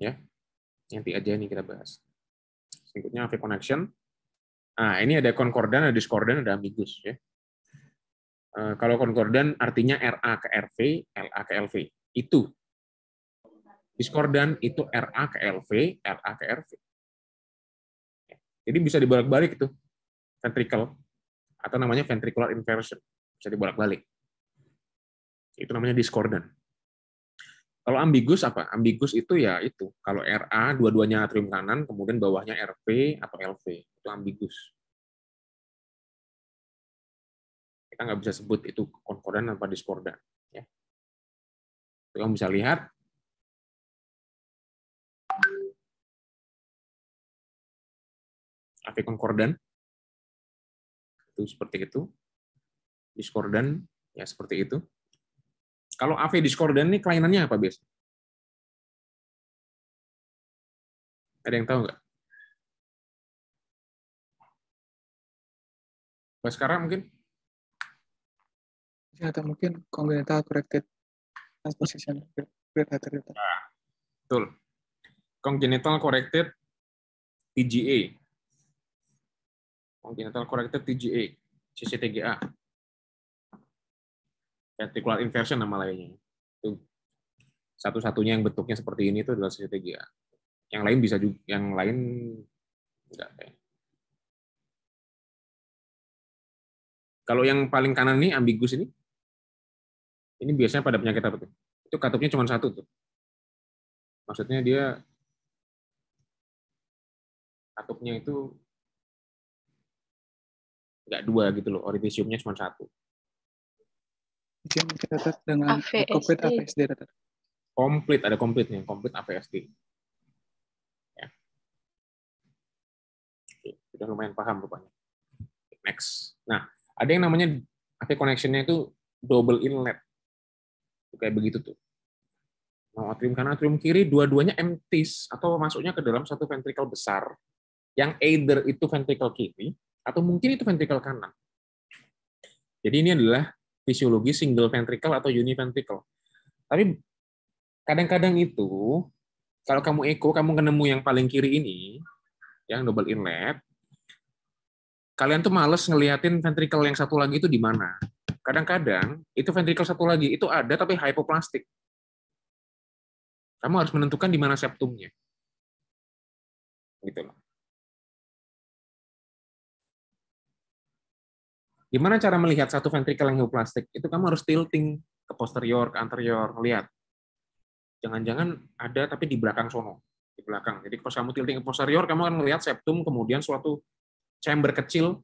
Ya, nanti aja ini kita bahas. Selanjutnya AV connection. Ah ini ada konkordan, ada diskordan, ada ambiguous. Ya. Eh, kalau konkordan artinya RA ke RV, LA ke LV. Itu. Diskordan itu RA ke LV,
LA ke RV jadi bisa dibalik balik itu ventricle
atau namanya ventricular inversion bisa dibalik balik Itu namanya discordant. Kalau ambigus apa? Ambigus itu ya itu. Kalau RA dua-duanya atrium kanan, kemudian bawahnya RV atau LV. Itu ambigus.
Kita nggak bisa sebut itu konkordan atau discordant. Ya. kamu bisa lihat AV Concordant. Itu seperti itu. Discordant, ya seperti itu. Kalau AV Discordant ini kelainannya apa biasanya? Ada yang tahu nggak? sekarang mungkin? Ya, atau mungkin congenital corrected transposition grade Nah,
betul. Congenital corrected TGA congenital corrected TGA, CCTGA. Ventricular inversion nama lainnya. Itu satu-satunya yang bentuknya seperti ini itu adalah CCTGA. Yang lain
bisa juga, yang lain enggak kayak. Kalau yang paling kanan ini ambigus ini, ini biasanya pada penyakit apa tuh? Itu katupnya cuma satu tuh. Maksudnya dia katupnya itu
nggak dua gitu loh orifisiumnya cuma satu
catat dengan komplit APSD
Komplit, ada komplitnya, komplit AVSD. Ya. Oke, sudah lumayan paham rupanya. Next. Nah, ada yang namanya AV connection itu double inlet. Kayak begitu tuh. Mau atrium kanan, atrium kiri, dua-duanya empties atau masuknya ke dalam satu ventrikel besar yang either itu ventrikel kiri atau mungkin itu ventrikel kanan. Jadi ini adalah fisiologi single ventricle atau univentricle. Tapi kadang-kadang itu kalau kamu eko kamu nemu yang paling kiri ini, yang double inlet, kalian tuh males ngeliatin ventricle yang satu lagi itu di mana. Kadang-kadang itu ventricle satu lagi itu ada tapi hypoplastik. Kamu harus menentukan di mana septumnya. Gitu loh. Gimana cara melihat satu ventrikel yang hypoplastik? Itu kamu harus tilting ke posterior, ke anterior, lihat. Jangan-jangan ada tapi di belakang sono, di belakang. Jadi pas kamu tilting ke posterior, kamu akan melihat septum, kemudian suatu chamber kecil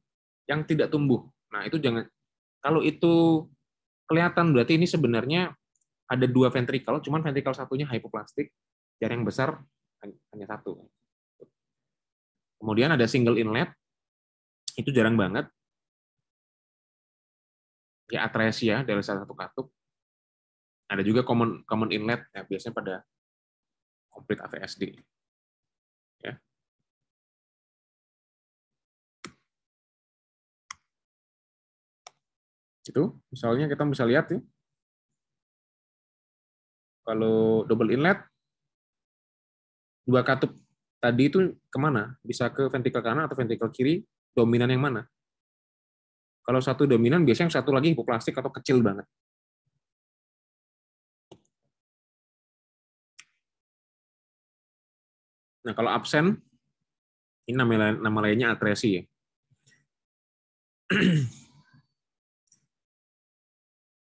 yang tidak tumbuh. Nah, itu jangan kalau itu kelihatan berarti ini sebenarnya ada dua ventrikel, cuman ventrikel satunya hypoplastik, jaring besar hanya satu. Kemudian ada single inlet, itu jarang banget
ya atresia ya, dari salah satu katup. Ada juga common common inlet ya, biasanya pada komplit AVSD. Ya. Itu misalnya kita bisa lihat ya.
Kalau double inlet, dua katup tadi itu kemana? Bisa ke ventrikel kanan atau ventrikel kiri? Dominan yang mana? Kalau satu dominan, biasanya yang satu lagi hipoplastik atau kecil banget. Nah, kalau absen, ini nama, nama lainnya atresi ya.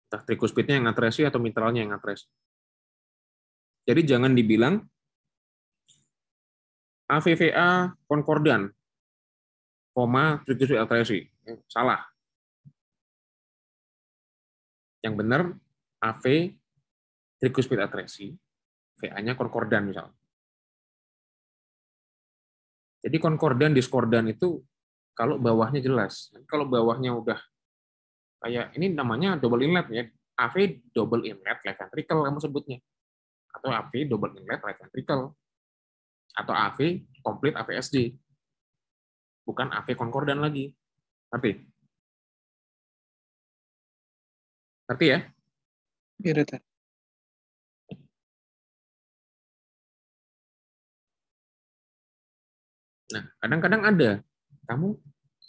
Entah trikuspidnya yang atresi atau mitralnya
yang atresi. Jadi jangan dibilang AVVA konkordan, koma trikuspid atresi. Salah. Yang benar AV tricuspid atresi, VA-nya konkordan misalnya.
Jadi konkordan, diskordan itu kalau bawahnya jelas. Kalau bawahnya udah kayak ini namanya double inlet ya. AV double inlet left ventricle kamu sebutnya. Atau AV double inlet right ventricle. Atau AV complete AVSD. Bukan AV konkordan lagi. Tapi
Ngerti ya? Iya, Dokter.
Nah, kadang-kadang ada. Kamu,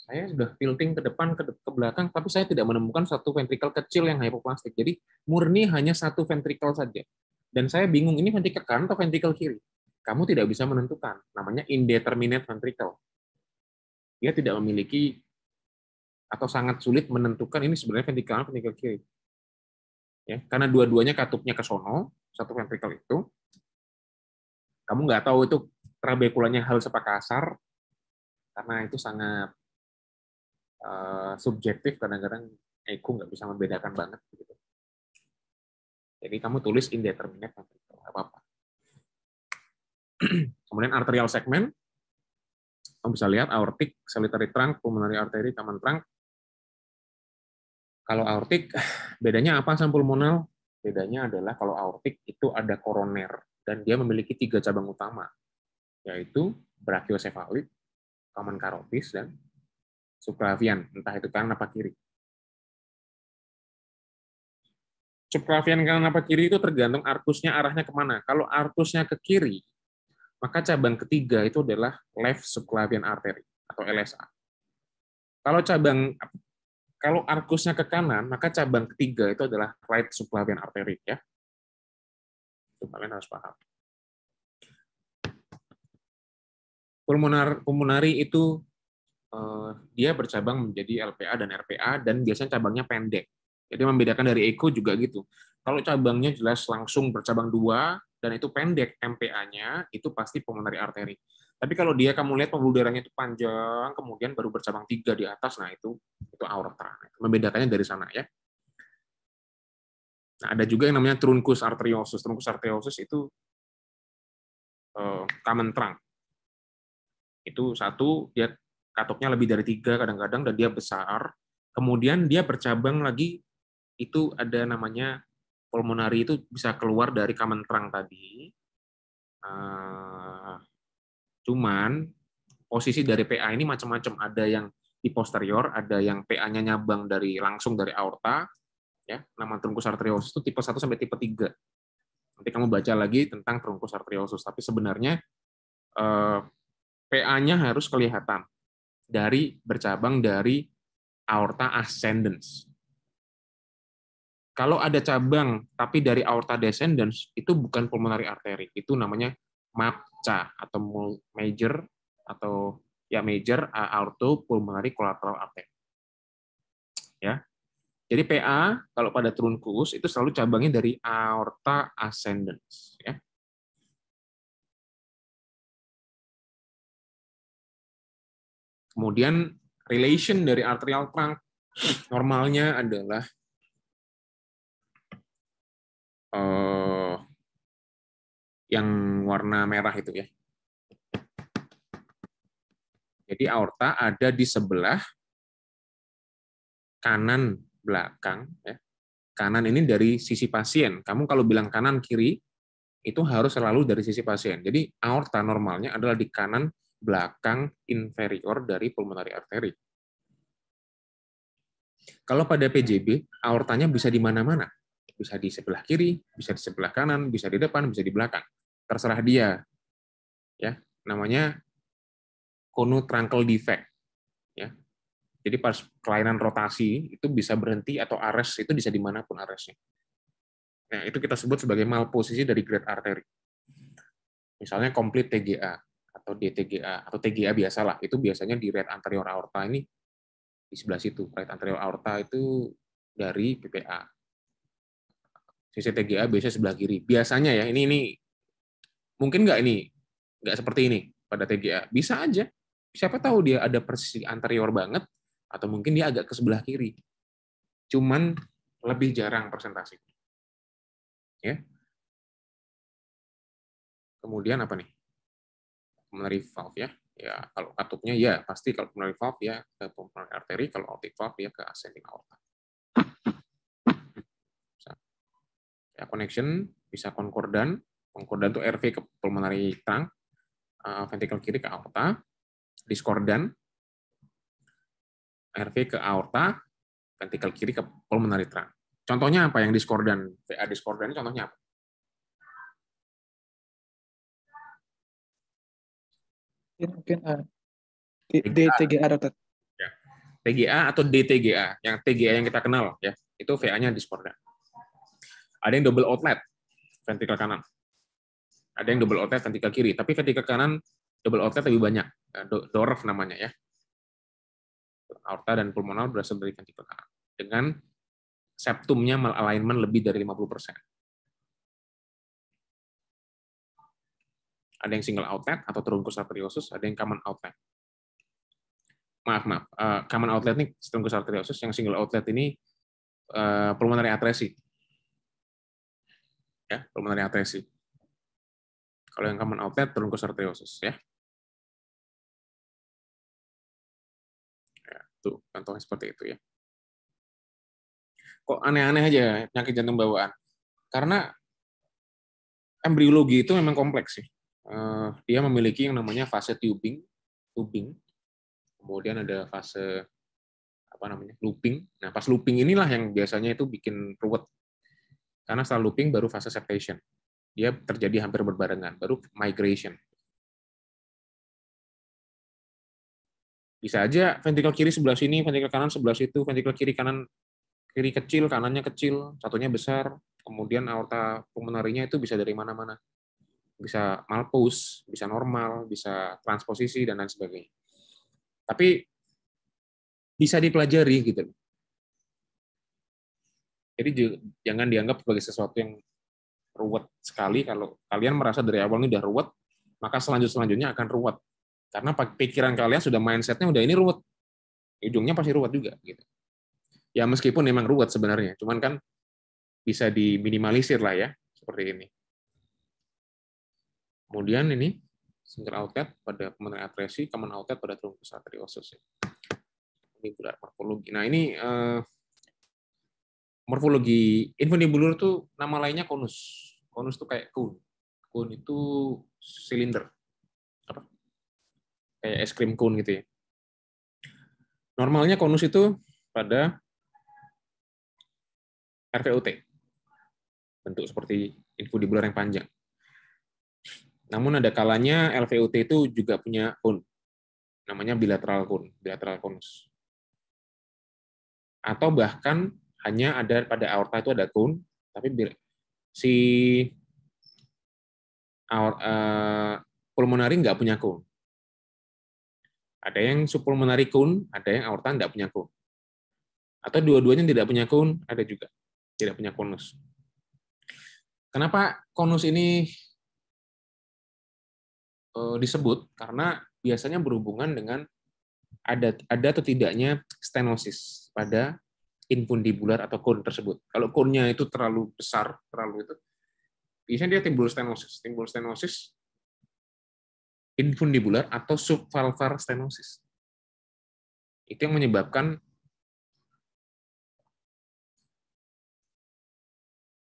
saya sudah tilting ke depan, ke, ke belakang, tapi saya tidak menemukan satu ventrikel kecil yang hipoplastik. Jadi, murni hanya satu ventrikel saja. Dan saya bingung, ini ventrikel kanan atau ventrikel kiri? Kamu tidak bisa menentukan. Namanya indeterminate ventrikel. Dia tidak memiliki atau sangat sulit menentukan ini sebenarnya ventrikel kanan, ventrikel kiri ya karena dua-duanya katupnya ke sono satu ventrikel itu kamu nggak tahu itu
trabekulanya halus apa kasar karena itu sangat uh,
subjektif kadang-kadang aku e nggak bisa membedakan banget gitu jadi kamu tulis indeterminate ventricle apa-apa kemudian arterial segment, kamu bisa lihat aortik, solitary trunk, pulmonary artery, common trunk, kalau aortik, bedanya apa sama pulmonal? Bedanya adalah kalau aortik itu ada koroner, dan dia memiliki tiga cabang utama, yaitu brachiocephalic, common carotis, dan subclavian, entah itu kanan apa kiri. Subclavian kanan apa kiri itu tergantung arkusnya arahnya kemana. Kalau arkusnya ke kiri, maka cabang ketiga itu adalah left subclavian artery atau LSA. Kalau cabang kalau arkusnya ke kanan, maka cabang ketiga itu adalah right subclavian artery ya. Itu kalian harus paham. Pulmonar pulmonari itu eh, dia bercabang menjadi LPA dan RPA dan biasanya cabangnya pendek. Jadi membedakan dari eko juga gitu. Kalau cabangnya jelas langsung bercabang dua dan itu pendek MPA-nya, itu pasti pulmonari arteri. Tapi kalau dia kamu lihat pembuluh darahnya itu panjang, kemudian baru bercabang tiga di atas, nah itu itu aorta. Membedakannya dari sana ya. Nah, ada juga yang namanya truncus arteriosus. Truncus arteriosus itu common eh, trunk. Itu satu, dia katoknya lebih dari tiga kadang-kadang, dan dia besar. Kemudian dia bercabang lagi, itu ada namanya pulmonari itu bisa keluar dari common trunk tadi. Uh, Cuman posisi dari PA ini macam-macam. Ada yang di posterior, ada yang PA-nya nyabang dari langsung dari aorta, ya. Nama trunkus arteriosus itu tipe 1 sampai tipe 3. Nanti kamu baca lagi tentang trunkus arteriosus, tapi sebenarnya eh, PA-nya harus kelihatan dari bercabang dari aorta ascendens. Kalau ada cabang tapi dari aorta descendens itu bukan pulmonari arteri, itu namanya MAP pecah atau major atau ya major aortopulmonary collateral artery. Ya. Jadi PA kalau pada truncus itu selalu cabangnya dari
aorta ascendens ya. Kemudian relation dari arterial trunk normalnya adalah
eh, yang warna merah itu ya. Jadi aorta ada di sebelah kanan belakang ya. Kanan ini dari sisi pasien. Kamu kalau bilang kanan kiri itu harus selalu dari sisi pasien. Jadi aorta normalnya adalah di kanan belakang inferior dari pulmonary arteri. Kalau pada PJB, aortanya bisa di mana-mana. Bisa di sebelah kiri, bisa di sebelah kanan, bisa di depan, bisa di belakang terserah dia. Ya, namanya Kono Trunkle Defect. Ya. Jadi pas kelainan rotasi itu bisa berhenti atau ares itu bisa dimanapun aresnya. Nah, itu kita sebut sebagai malposisi dari great artery. Misalnya komplit TGA atau DTGA atau TGA biasalah, itu biasanya di right anterior aorta ini di sebelah situ. right anterior aorta itu dari PPA. Sisi TGA biasanya sebelah kiri. Biasanya ya, ini ini mungkin nggak ini nggak seperti ini pada TGA bisa aja siapa tahu dia ada persisi anterior banget atau mungkin dia agak ke sebelah kiri cuman lebih jarang presentasi
ya kemudian apa nih pulmonary
valve ya ya kalau katupnya ya pasti kalau pulmonary valve ya ke pulmonary arteri kalau aortic valve ya ke ascending aorta ya connection bisa konkordan Konkordan itu RV ke pulmonary trunk, uh, ventricle kiri ke aorta, diskordan, RV ke aorta, ventricle kiri ke pulmonary trunk. Contohnya apa yang diskordan? VA discordan
contohnya apa? Mungkin DTGA, ya. atau
TGA atau DTGA, yang TGA yang kita kenal ya, itu VA-nya diskordan. Ada yang double outlet, ventricle kanan. Ada yang double outlet ketika kiri, tapi ketika kanan double outlet lebih banyak. Eh, dorf namanya ya. Aorta dan pulmonal berasal dari ventrikel kanan. Dengan septumnya malalignment lebih dari 50%. Ada yang single outlet atau truncus arteriosus, ada yang common outlet. Maaf, maaf. Uh, common outlet ini truncus arteriosus, yang single outlet ini uh, pulmonary atresi. Ya, pulmonary atresi. Kalau yang common outlet turun ke sarcoidosis ya.
ya. Tuh, contohnya seperti itu
ya. Kok aneh-aneh aja ya, penyakit jantung bawaan? Karena embriologi itu memang kompleks sih. Eh, dia memiliki yang namanya fase tubing, tubing. Kemudian ada fase apa namanya? looping. Nah, pas looping inilah yang biasanya itu bikin ruwet. Karena setelah looping baru fase septation. Dia terjadi hampir berbarengan, baru migration. Bisa aja ventrikel kiri sebelah sini, ventrikel kanan sebelah situ, ventrikel kiri kanan kiri kecil, kanannya kecil, satunya besar, kemudian aorta pulmonarinya itu bisa dari mana-mana. Bisa malpus, bisa normal, bisa transposisi, dan lain sebagainya. Tapi bisa dipelajari gitu. Jadi jangan dianggap sebagai sesuatu yang ruwet sekali kalau kalian merasa dari awal ini udah ruwet maka selanjut selanjutnya akan ruwet karena pikiran kalian sudah mindsetnya udah ini ruwet ujungnya pasti ruwet juga gitu ya meskipun memang ruwet sebenarnya cuman kan bisa diminimalisir lah ya seperti ini kemudian ini single outlet pada pembentukan atresi common outlet pada trunkus arteriosus ini bulat morfologi nah ini uh, morfologi infundibulur tuh nama lainnya konus Konus itu kayak cone. Cone itu silinder. Apa? Kayak es krim cone gitu ya. Normalnya konus itu pada RVOT. Bentuk seperti info di bulan yang panjang. Namun ada kalanya LVOT itu juga punya kun. Namanya bilateral kun, bilateral konus. Atau bahkan hanya ada pada aorta itu ada kun, tapi si uh, eh, pulmonari nggak punya cone. Ada yang supulmonari cone, ada yang aorta nggak punya cone. Atau dua-duanya tidak punya cone, ada juga. Tidak punya konus. Kenapa konus ini uh, disebut? Karena biasanya berhubungan dengan ada ada atau tidaknya stenosis pada infundibular atau cone tersebut. Kalau cone-nya itu terlalu besar, terlalu itu, biasanya dia timbul stenosis. Timbul stenosis infundibular atau subvalvar stenosis. Itu yang menyebabkan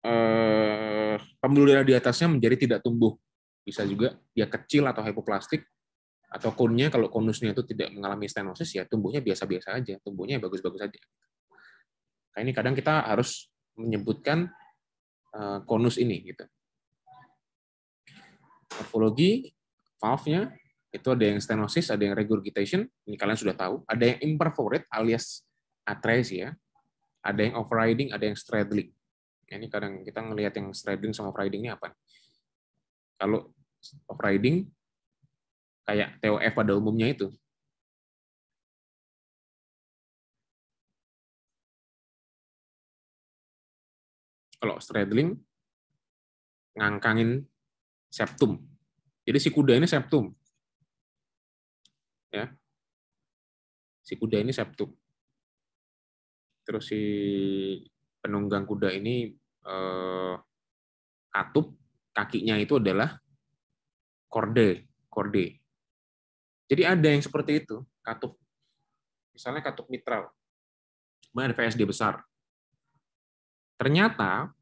eh,
pembuluh darah di atasnya menjadi tidak tumbuh. Bisa juga dia kecil atau hypoplastic. atau konnya kalau konusnya itu tidak mengalami stenosis ya tumbuhnya biasa-biasa aja, tumbuhnya bagus-bagus aja. Nah, ini kadang kita harus menyebutkan eh, konus ini gitu. Morfologi valve-nya itu ada yang stenosis, ada yang regurgitation, ini kalian sudah tahu. Ada yang imperforate alias atresia, ada yang overriding, ada yang straddling. Nah, ini kadang kita ngelihat yang straddling sama overriding ini apa? Kalau overriding
kayak TOF pada umumnya itu, kalau straddling ngangkangin septum. Jadi si kuda ini septum. Ya. Si kuda ini septum.
Terus si penunggang kuda ini eh, katup kakinya itu adalah korde, korde. Jadi ada yang seperti itu, katup. Misalnya katup mitral. Kemudian ada VSD besar. Ternyata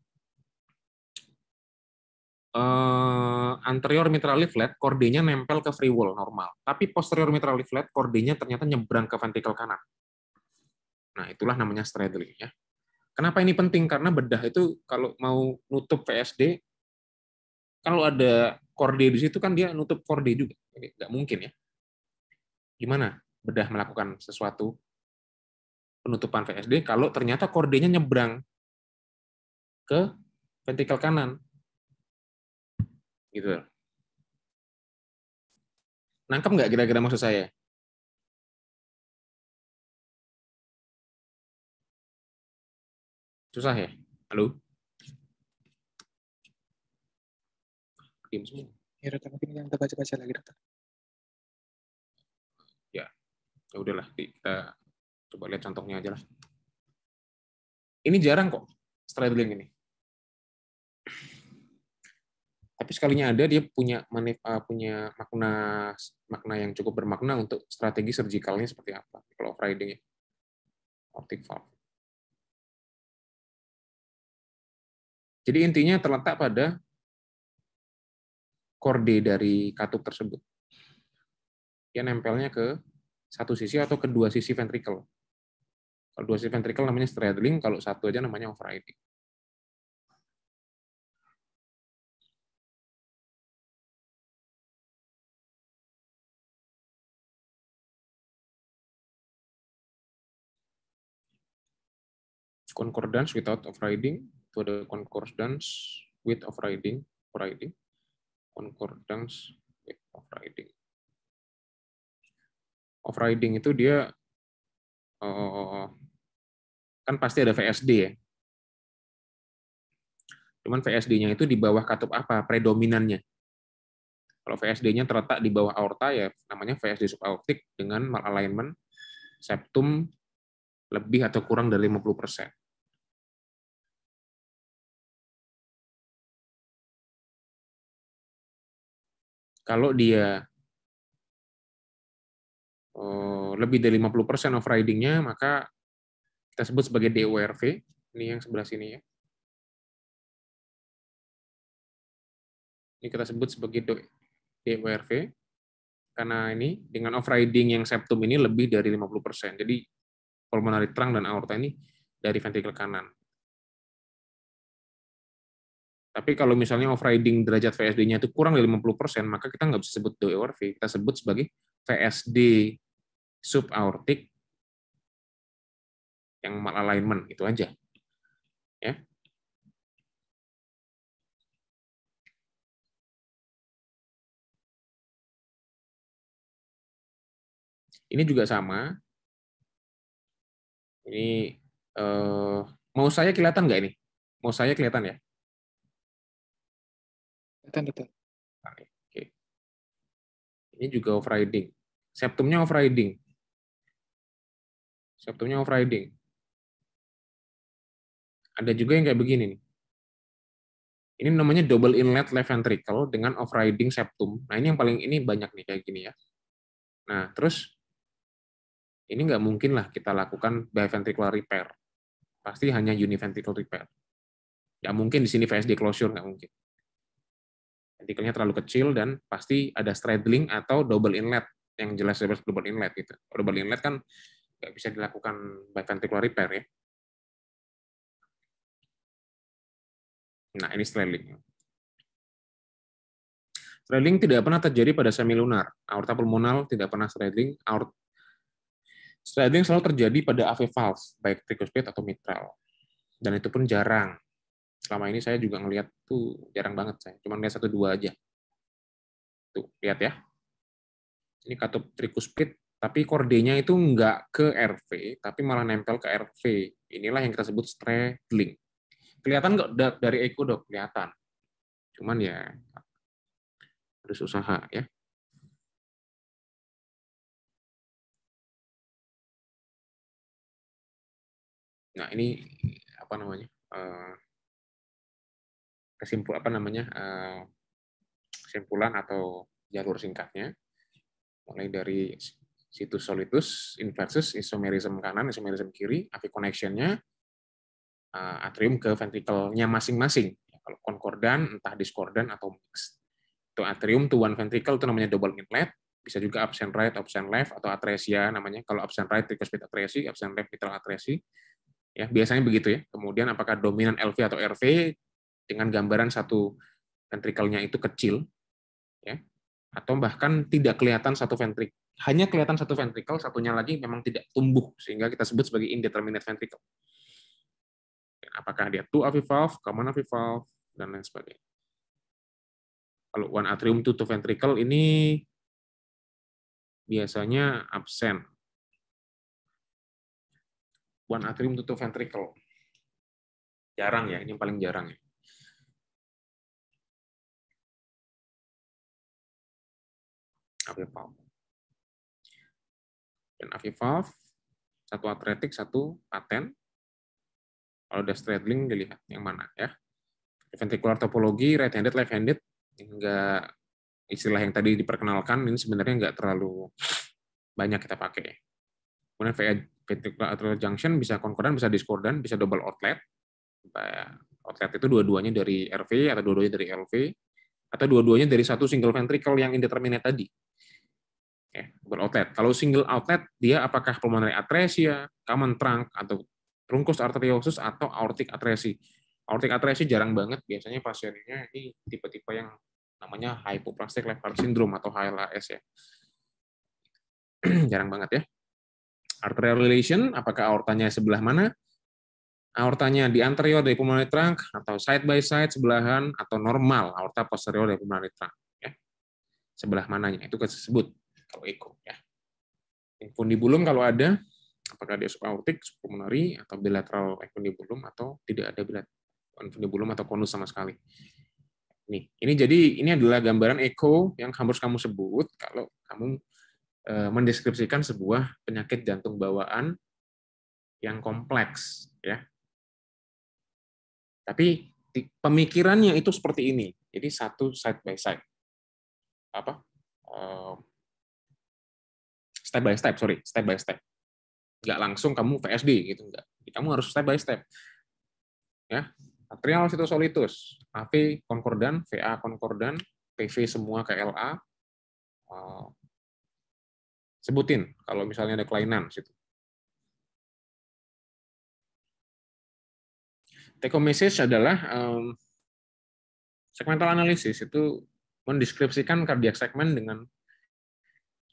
uh, anterior mitral leaflet kordenya nempel ke free wall normal, tapi posterior mitral leaflet kordenya ternyata nyebrang ke ventrikel kanan. Nah, itulah namanya straddling ya. Kenapa ini penting? Karena bedah itu kalau mau nutup VSD, kalau ada korde di situ kan dia nutup korde juga. Nggak mungkin ya. Gimana bedah melakukan sesuatu penutupan VSD kalau ternyata kordenya nyebrang ke ventrikel kanan.
Gitu. Nangkep nggak kira-kira maksud saya? Susah ya? Halo? semua. Ya, dokter, mungkin yang kita baca-baca lagi, dokter. Ya, ya udahlah. Kita coba lihat contohnya aja lah.
Ini jarang kok, straddling ini tapi sekalinya ada dia punya manif, eh, punya makna makna yang cukup bermakna untuk strategi surgicalnya seperti apa kalau riding
valve. Jadi intinya terletak
pada korde dari katup tersebut. yang nempelnya ke satu sisi atau kedua sisi ventrikel. Kalau dua sisi ventrikel namanya straddling, kalau satu aja namanya overriding. concordance without overriding, itu ada concordance with overriding, overriding, concordance with overriding. Overriding itu dia eh, kan pasti ada VSD ya. Cuman VSD-nya itu di bawah katup apa predominannya. Kalau VSD-nya terletak di bawah aorta ya namanya VSD subaortik dengan malalignment septum lebih
atau kurang dari 50%. kalau dia oh, lebih dari 50% off-ridingnya, maka kita sebut sebagai DWRV. Ini yang sebelah sini ya.
Ini kita sebut sebagai DWRV Karena ini dengan off-riding yang septum ini lebih dari 50%. Jadi pulmonary trunk dan aorta ini dari ventrikel kanan. Tapi kalau misalnya overriding derajat VSD-nya itu kurang dari 50%, maka kita nggak bisa sebut ORV. kita sebut sebagai VSD subaortik
yang malalignment, itu aja. Ya. Ini juga sama. Ini eh, mau saya kelihatan nggak ini? Mau saya kelihatan ya? Kelihatan detail. Oke. Okay. Ini juga overriding. Septumnya overriding. Septumnya overriding.
Ada juga yang kayak begini nih. Ini namanya double inlet left ventricle dengan overriding septum. Nah, ini yang paling ini banyak nih kayak gini ya. Nah, terus ini nggak mungkin lah kita lakukan biventricular repair. Pasti hanya univentricular repair. Ya mungkin di sini VSD closure, nggak mungkin partikelnya terlalu kecil dan pasti ada straddling atau double inlet yang jelas jelas double inlet gitu. Double inlet kan nggak bisa dilakukan by ventricular
repair ya. Nah, ini straddling.
Straddling tidak pernah terjadi pada semi lunar. Aorta pulmonal tidak pernah straddling. Aort straddling selalu terjadi pada AV valve, baik tricuspid atau mitral. Dan itu pun jarang selama ini saya juga ngelihat tuh jarang banget saya cuma lihat satu dua aja tuh lihat ya ini katup tricuspid tapi kordenya itu nggak ke RV tapi malah nempel ke RV inilah yang kita sebut straddling kelihatan nggak dari eko dok kelihatan cuman ya harus usaha ya
nah ini apa namanya uh, kesimpulan
apa namanya eh, kesimpulan atau jalur singkatnya mulai dari situs solitus inversus isomerism kanan isomerism kiri api connectionnya eh, atrium ke ventrikelnya masing-masing kalau konkordan entah diskordan atau mix itu atrium to one ventricle itu namanya double inlet bisa juga absent right absent left atau atresia namanya kalau absent right tricuspid atresi absent left mitral atresi ya biasanya begitu ya kemudian apakah dominan LV atau RV dengan gambaran satu ventrikelnya itu kecil, ya, atau bahkan tidak kelihatan satu ventrik, hanya kelihatan satu ventrikel, satunya lagi memang tidak tumbuh, sehingga kita sebut sebagai indeterminate ventrikel. Ya, apakah dia two valve, common valve, dan lain sebagainya. Kalau one atrium two, two ventricle ini
biasanya absen. One atrium two, two ventricle. Jarang ya, ini yang paling jarang ya. Afifaf.
Dan Afifaf, satu atletik, satu paten. Kalau udah straddling, dilihat yang mana ya. Ventricular topologi, right-handed, left-handed, enggak istilah yang tadi diperkenalkan, ini sebenarnya nggak terlalu banyak kita pakai. Kemudian VA ventricular atrial junction bisa konkordan, bisa diskordan, bisa double outlet. Outlet itu dua-duanya dari RV atau dua-duanya dari LV atau dua-duanya dari satu single ventricle yang indeterminate tadi. Ya, bukan outlet. Kalau single outlet, dia apakah pulmonary atresia, common trunk, atau rungkus arteriosus, atau aortic atresi. Aortic atresi jarang banget. Biasanya pasiennya ini tipe-tipe yang namanya hypoplastic left heart syndrome atau HLHS ya. jarang banget ya. Arterial relation, apakah aortanya sebelah mana? aortanya di anterior dari pulmonary trunk atau side by side sebelahan atau normal aorta posterior dari pulmonary trunk ya. Sebelah mananya itu disebut kalau eko ya. Infundibulum kalau ada apakah dia subaortik, pulmonari atau bilateral infundibulum atau tidak ada bilateral infundibulum atau konus sama sekali. Nih, ini jadi ini adalah gambaran eko yang harus kamu sebut kalau kamu e, mendeskripsikan sebuah penyakit jantung bawaan yang kompleks ya. Tapi pemikirannya itu seperti ini. Jadi satu side by side. Apa? Um, step by step sorry step by step nggak langsung kamu VSD gitu enggak kamu harus step by step ya atrial solitus, AP konkordan VA konkordan PV semua KLA eh,
sebutin kalau misalnya ada kelainan situ take home message adalah um,
segmental analisis itu mendeskripsikan kardiak segmen dengan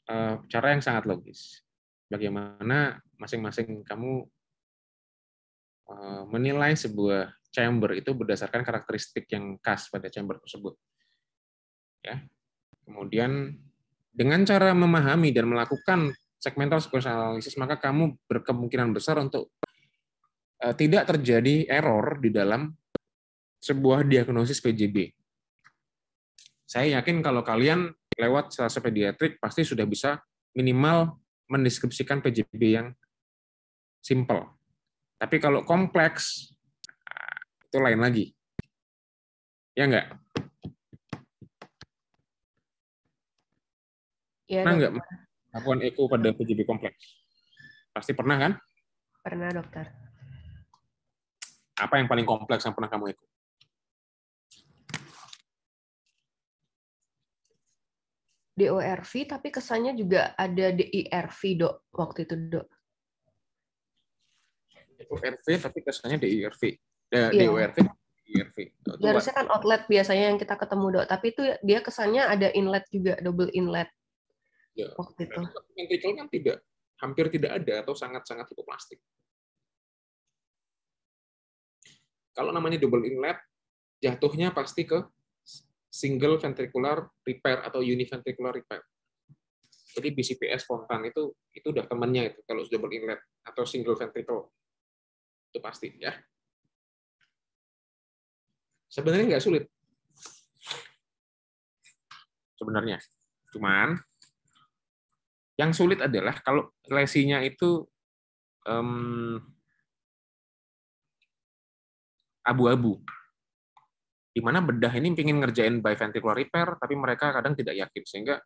Eh, cara yang sangat logis. Bagaimana masing-masing kamu eh, menilai sebuah chamber itu berdasarkan karakteristik yang khas pada chamber tersebut. Ya. Kemudian dengan cara memahami dan melakukan segmental sequence analysis, maka kamu berkemungkinan besar untuk eh, tidak terjadi error di dalam sebuah diagnosis PJB. Saya yakin kalau kalian lewat selasa pediatrik pasti sudah bisa minimal mendeskripsikan PJB yang simple. Tapi kalau kompleks, itu lain lagi. Ya enggak? Ya, pernah enggak melakukan eko pada PJB kompleks? Pasti pernah kan?
Pernah, dokter.
Apa yang paling kompleks yang pernah kamu ikut? E
DORV tapi kesannya juga ada DIRV dok waktu itu dok.
DORV tapi kesannya DIRV. Eh, iya. Da, yeah. DORV DIRV. Dok, ya, harusnya
kan outlet biasanya yang kita ketemu dok tapi itu dia kesannya ada inlet juga double inlet. Ya.
Waktu itu. Ventricle kan tidak hampir tidak ada atau sangat-sangat plastik. Kalau namanya double inlet jatuhnya pasti ke single ventricular repair atau univentricular repair. Jadi BCPS spontan itu itu udah temannya itu kalau double inlet atau single ventricle. Itu pasti ya.
Sebenarnya nggak sulit.
Sebenarnya. Cuman yang sulit adalah kalau lesinya itu abu abu-abu di mana bedah ini ingin ngerjain by ventricular repair, tapi mereka kadang tidak yakin, sehingga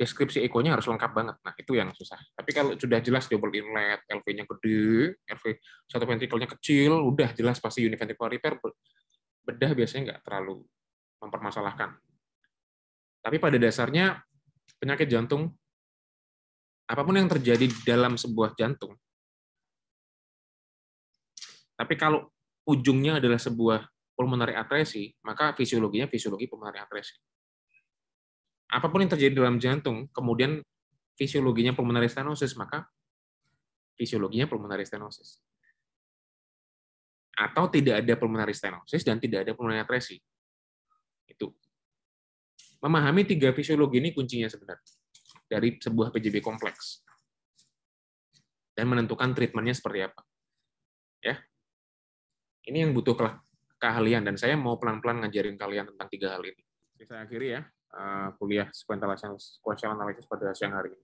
deskripsi ekonya harus lengkap banget. Nah, itu yang susah. Tapi kalau sudah jelas double inlet, LV-nya gede, LV satu ventricle-nya kecil, udah jelas pasti univentricular repair, bedah biasanya nggak terlalu mempermasalahkan. Tapi pada dasarnya, penyakit jantung, apapun yang terjadi dalam sebuah jantung, tapi kalau ujungnya adalah sebuah pulmonary atresi, maka fisiologinya fisiologi pulmonary atresi. Apapun yang terjadi dalam jantung, kemudian fisiologinya pulmonary stenosis, maka fisiologinya pulmonary stenosis. Atau tidak ada pulmonary stenosis dan tidak ada pulmonary atresi. Itu. Memahami tiga fisiologi ini kuncinya sebenarnya dari sebuah PJB kompleks dan menentukan treatmentnya seperti apa. Ya, ini yang butuh keahlian dan saya mau pelan-pelan ngajarin kalian tentang tiga hal ini. Saya akhiri ya eh, kuliah sequential analysis pada siang hari ini.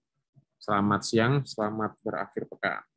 Selamat siang, selamat berakhir pekan.